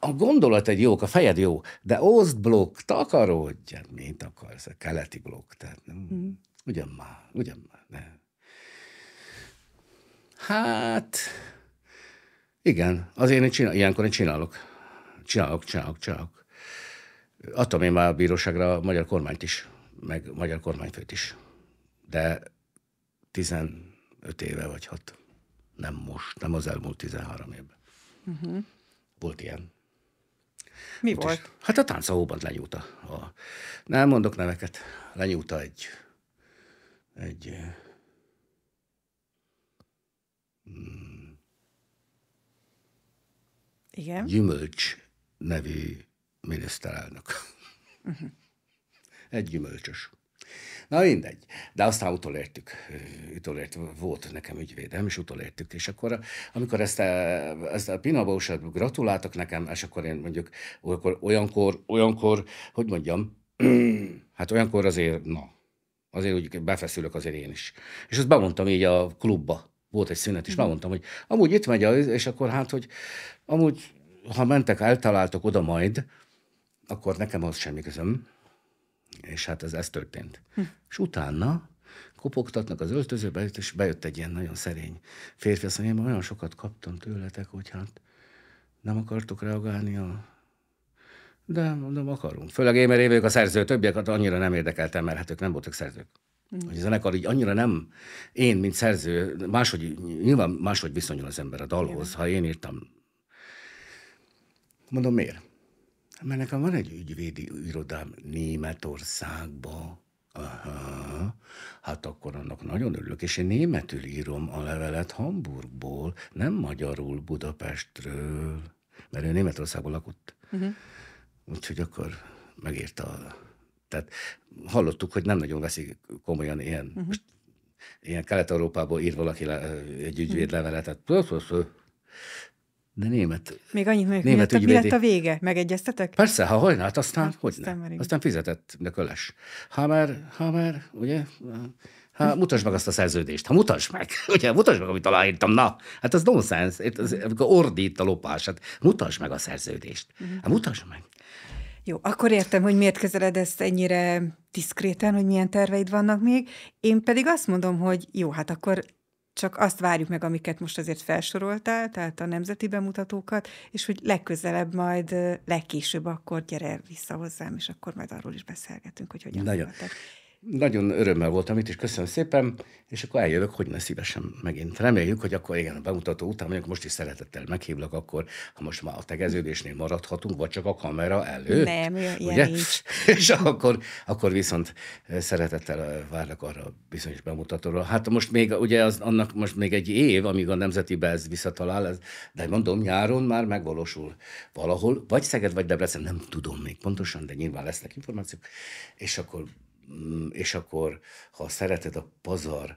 a gondolat egy jó, a fejed jó, de oszd blokk, takarodj, mint akarsz, a keleti blokk, tehát nem, mm. ugyan már, ugyan már, ne. Hát, igen, azért én csinál, ilyenkor én csinálok, csinálok, csinálok, csinálok. Adtam én már a bíróságra a magyar kormányt is, meg a magyar kormányfőt is. De 15 éve vagy 6. Nem most, nem az elmúlt 13 évben. Uh-huh. Volt ilyen. Mi Ott volt? Is, hát a tánca hóbant lenyúlta. A, nem mondok neveket. Lenyúlta egy, egy mm, Igen. gyümölcs nevű miniszterelnök. Egy gyümölcsös. Na mindegy. De aztán utolértük. Utolért, Volt nekem ügyvédem, és utolértük. És akkor, amikor ezt a, e, ezt a pina Pinabósat gratuláltak nekem, és akkor én mondjuk olyankor, olyankor, olyankor hogy mondjam, hát olyankor azért, na, azért úgy befeszülök azért én is. És azt bemondtam így a klubba. Volt egy szünet, és mhm. bemondtam, hogy amúgy itt megy, a, és akkor hát, hogy amúgy, ha mentek, eltaláltok oda majd, akkor nekem az semmi közöm, és hát ez, ez történt. Hm. És utána kopogtatnak az öltözőbe, és bejött egy ilyen nagyon szerény férfi, azt mondja, én olyan sokat kaptam tőletek, hogy hát nem akartok reagálni a de mondom, akarunk. Főleg én, mert én vagyok a szerző, többieket hát annyira nem érdekeltem, mert hát ők nem voltak szerzők. Mm. Hogy a zenekar így annyira nem, én, mint szerző, máshogy, nyilván máshogy viszonyul az ember a dalhoz, Igen. ha én írtam. Mondom, miért? Mert nekem van egy ügyvédi irodám Németországba. Aha, hát akkor annak nagyon örülök, és én németül írom a levelet Hamburgból, nem magyarul Budapestről, mert ő Németországban lakott. Uh-huh. Úgyhogy akkor megírta a tehát hallottuk, hogy nem nagyon veszik komolyan ilyen, uh-huh. most, ilyen Kelet-Európából ír valaki le, egy ügyvédlevelet, mhm. tehát de német. Még annyit mondjuk, német mi, lett, ügyvédi... mi lett a vége? Megegyeztetek? Persze, ha hajnált, aztán hát, hogy aztán, ne. aztán fizetett de köles. Ha már, ha már, ugye, ha mutasd meg azt a szerződést, ha mutasd meg, ugye, mutasd meg, amit aláírtam, na, hát az nonsens, amikor ordít a lopás, hát mutasd meg a szerződést, mhm. hát mutasd meg. Jó, akkor értem, hogy miért kezeled ezt ennyire diszkréten, hogy milyen terveid vannak még. Én pedig azt mondom, hogy jó, hát akkor csak azt várjuk meg, amiket most azért felsoroltál, tehát a nemzeti bemutatókat, és hogy legközelebb majd, legkésőbb akkor gyere vissza hozzám, és akkor majd arról is beszélgetünk, hogy hogyan Nagyon. Voltak nagyon örömmel voltam itt, és köszönöm szépen, és akkor eljövök, hogy ne szívesen megint. Reméljük, hogy akkor igen, a bemutató után mondjuk most is szeretettel meghívlak, akkor ha most már a tegeződésnél maradhatunk, vagy csak a kamera előtt. Nem, ugye? ilyen nincs. és akkor, akkor viszont eh, szeretettel eh, várnak arra bizonyos bemutatóra. Hát most még, ugye az, annak most még egy év, amíg a Nemzetibe ez visszatalál, ez, de mondom, nyáron már megvalósul valahol, vagy Szeged, vagy Debrecen, nem tudom még pontosan, de nyilván lesznek információk, és akkor Mm, és akkor, ha szereted a pazar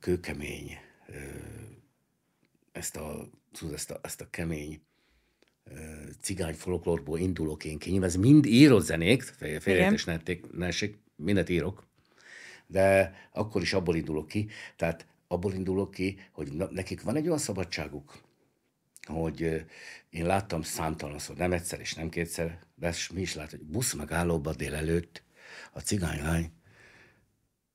kőkemény, ezt a, ezt a, ezt a kemény cigány folklórból indulok én kényem, ez mind írott zenék, félretes ne mindet írok, de akkor is abból indulok ki. Tehát abból indulok ki, hogy nekik van egy olyan szabadságuk, hogy én láttam szó, nem egyszer és nem kétszer, de mi is látom hogy busz megállóba délelőtt a cigánylány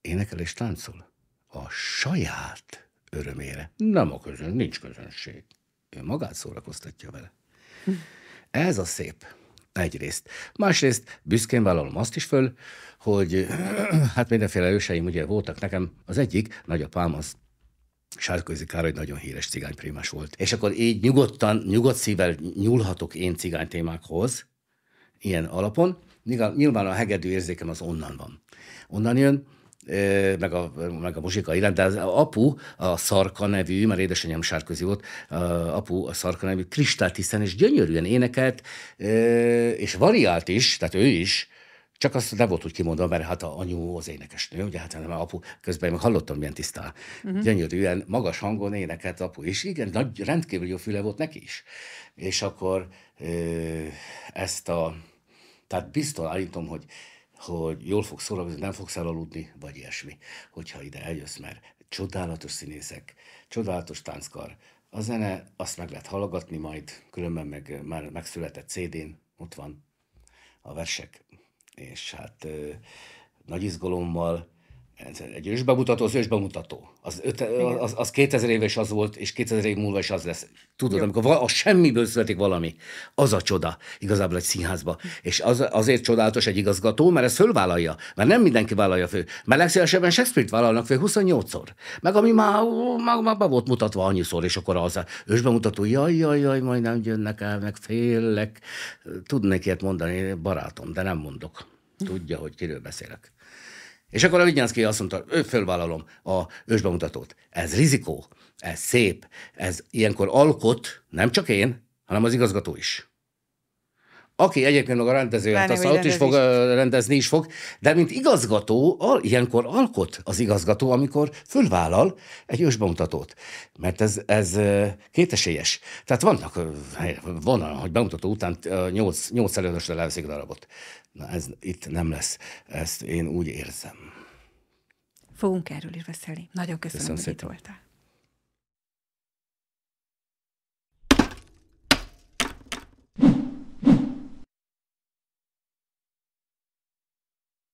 énekel és táncol a saját örömére. Nem a közön, nincs közönség. Ő magát szórakoztatja vele. Ez a szép. Egyrészt. Másrészt büszkén vállalom azt is föl, hogy hát mindenféle őseim ugye voltak nekem. Az egyik nagyapám az Sárközi Károly nagyon híres cigányprímás volt. És akkor így nyugodtan, nyugodt szívvel nyúlhatok én cigány témákhoz, ilyen alapon. Nyilván a hegedű érzékem az onnan van. Onnan jön, meg a, meg a muzsika iránt, de az apu, a Szarka nevű, mert édesanyám sárközi volt, a apu a Szarka nevű kristáltisztán és gyönyörűen énekelt, és variált is, tehát ő is, csak azt nem volt úgy kimondva, mert hát a anyu az énekesnő, ugye hát nem apu, közben meg hallottam, milyen tisztán, uh-huh. Mhm. gyönyörűen, magas hangon énekelt apu, és igen, nagy, rendkívül jó füle volt neki is. És akkor ezt a tehát biztos állítom, hogy hogy jól fogsz szórakozni, nem fogsz elaludni, vagy ilyesmi, hogyha ide eljössz, mert csodálatos színészek, csodálatos tánckar. A zene, azt meg lehet hallgatni majd, különben meg már megszületett CD-n, ott van a versek, és hát ö, nagy izgalommal egy ősbemutató, az ősbemutató. Az, öt, az, az 2000 éves az volt, és 2000 év múlva is az lesz. Tudod, Jó. amikor a semmiből születik valami, az a csoda igazából egy színházba. És az, azért csodálatos egy igazgató, mert ezt fölvállalja. Mert nem mindenki vállalja fő Mert legszívesebben Shakespeare-t vállalnak fő 28-szor. Meg ami már, már, már be volt mutatva annyiszor, és akkor az ősbemutató, jaj, jaj, jaj, majdnem jönnek el, meg félek. Tudnék ilyet mondani, barátom, de nem mondok. Tudja, hogy kiről beszélek. És akkor a Vigyánszki azt mondta, ő fölvállalom a ősbemutatót. Ez rizikó, ez szép, ez ilyenkor alkot, nem csak én, hanem az igazgató is aki egyébként meg a rendezőját, azt ott is fog rendezni is fog, de mint igazgató, al, ilyenkor alkot az igazgató, amikor fölvállal egy ősbemutatót. Mert ez, ez kétesélyes. Tehát vannak, van, hogy bemutató után nyolc, nyolc előadásra leveszik darabot. Na ez itt nem lesz. Ezt én úgy érzem. Fogunk erről is beszélni. Nagyon köszönöm, köszönöm hogy itt voltál.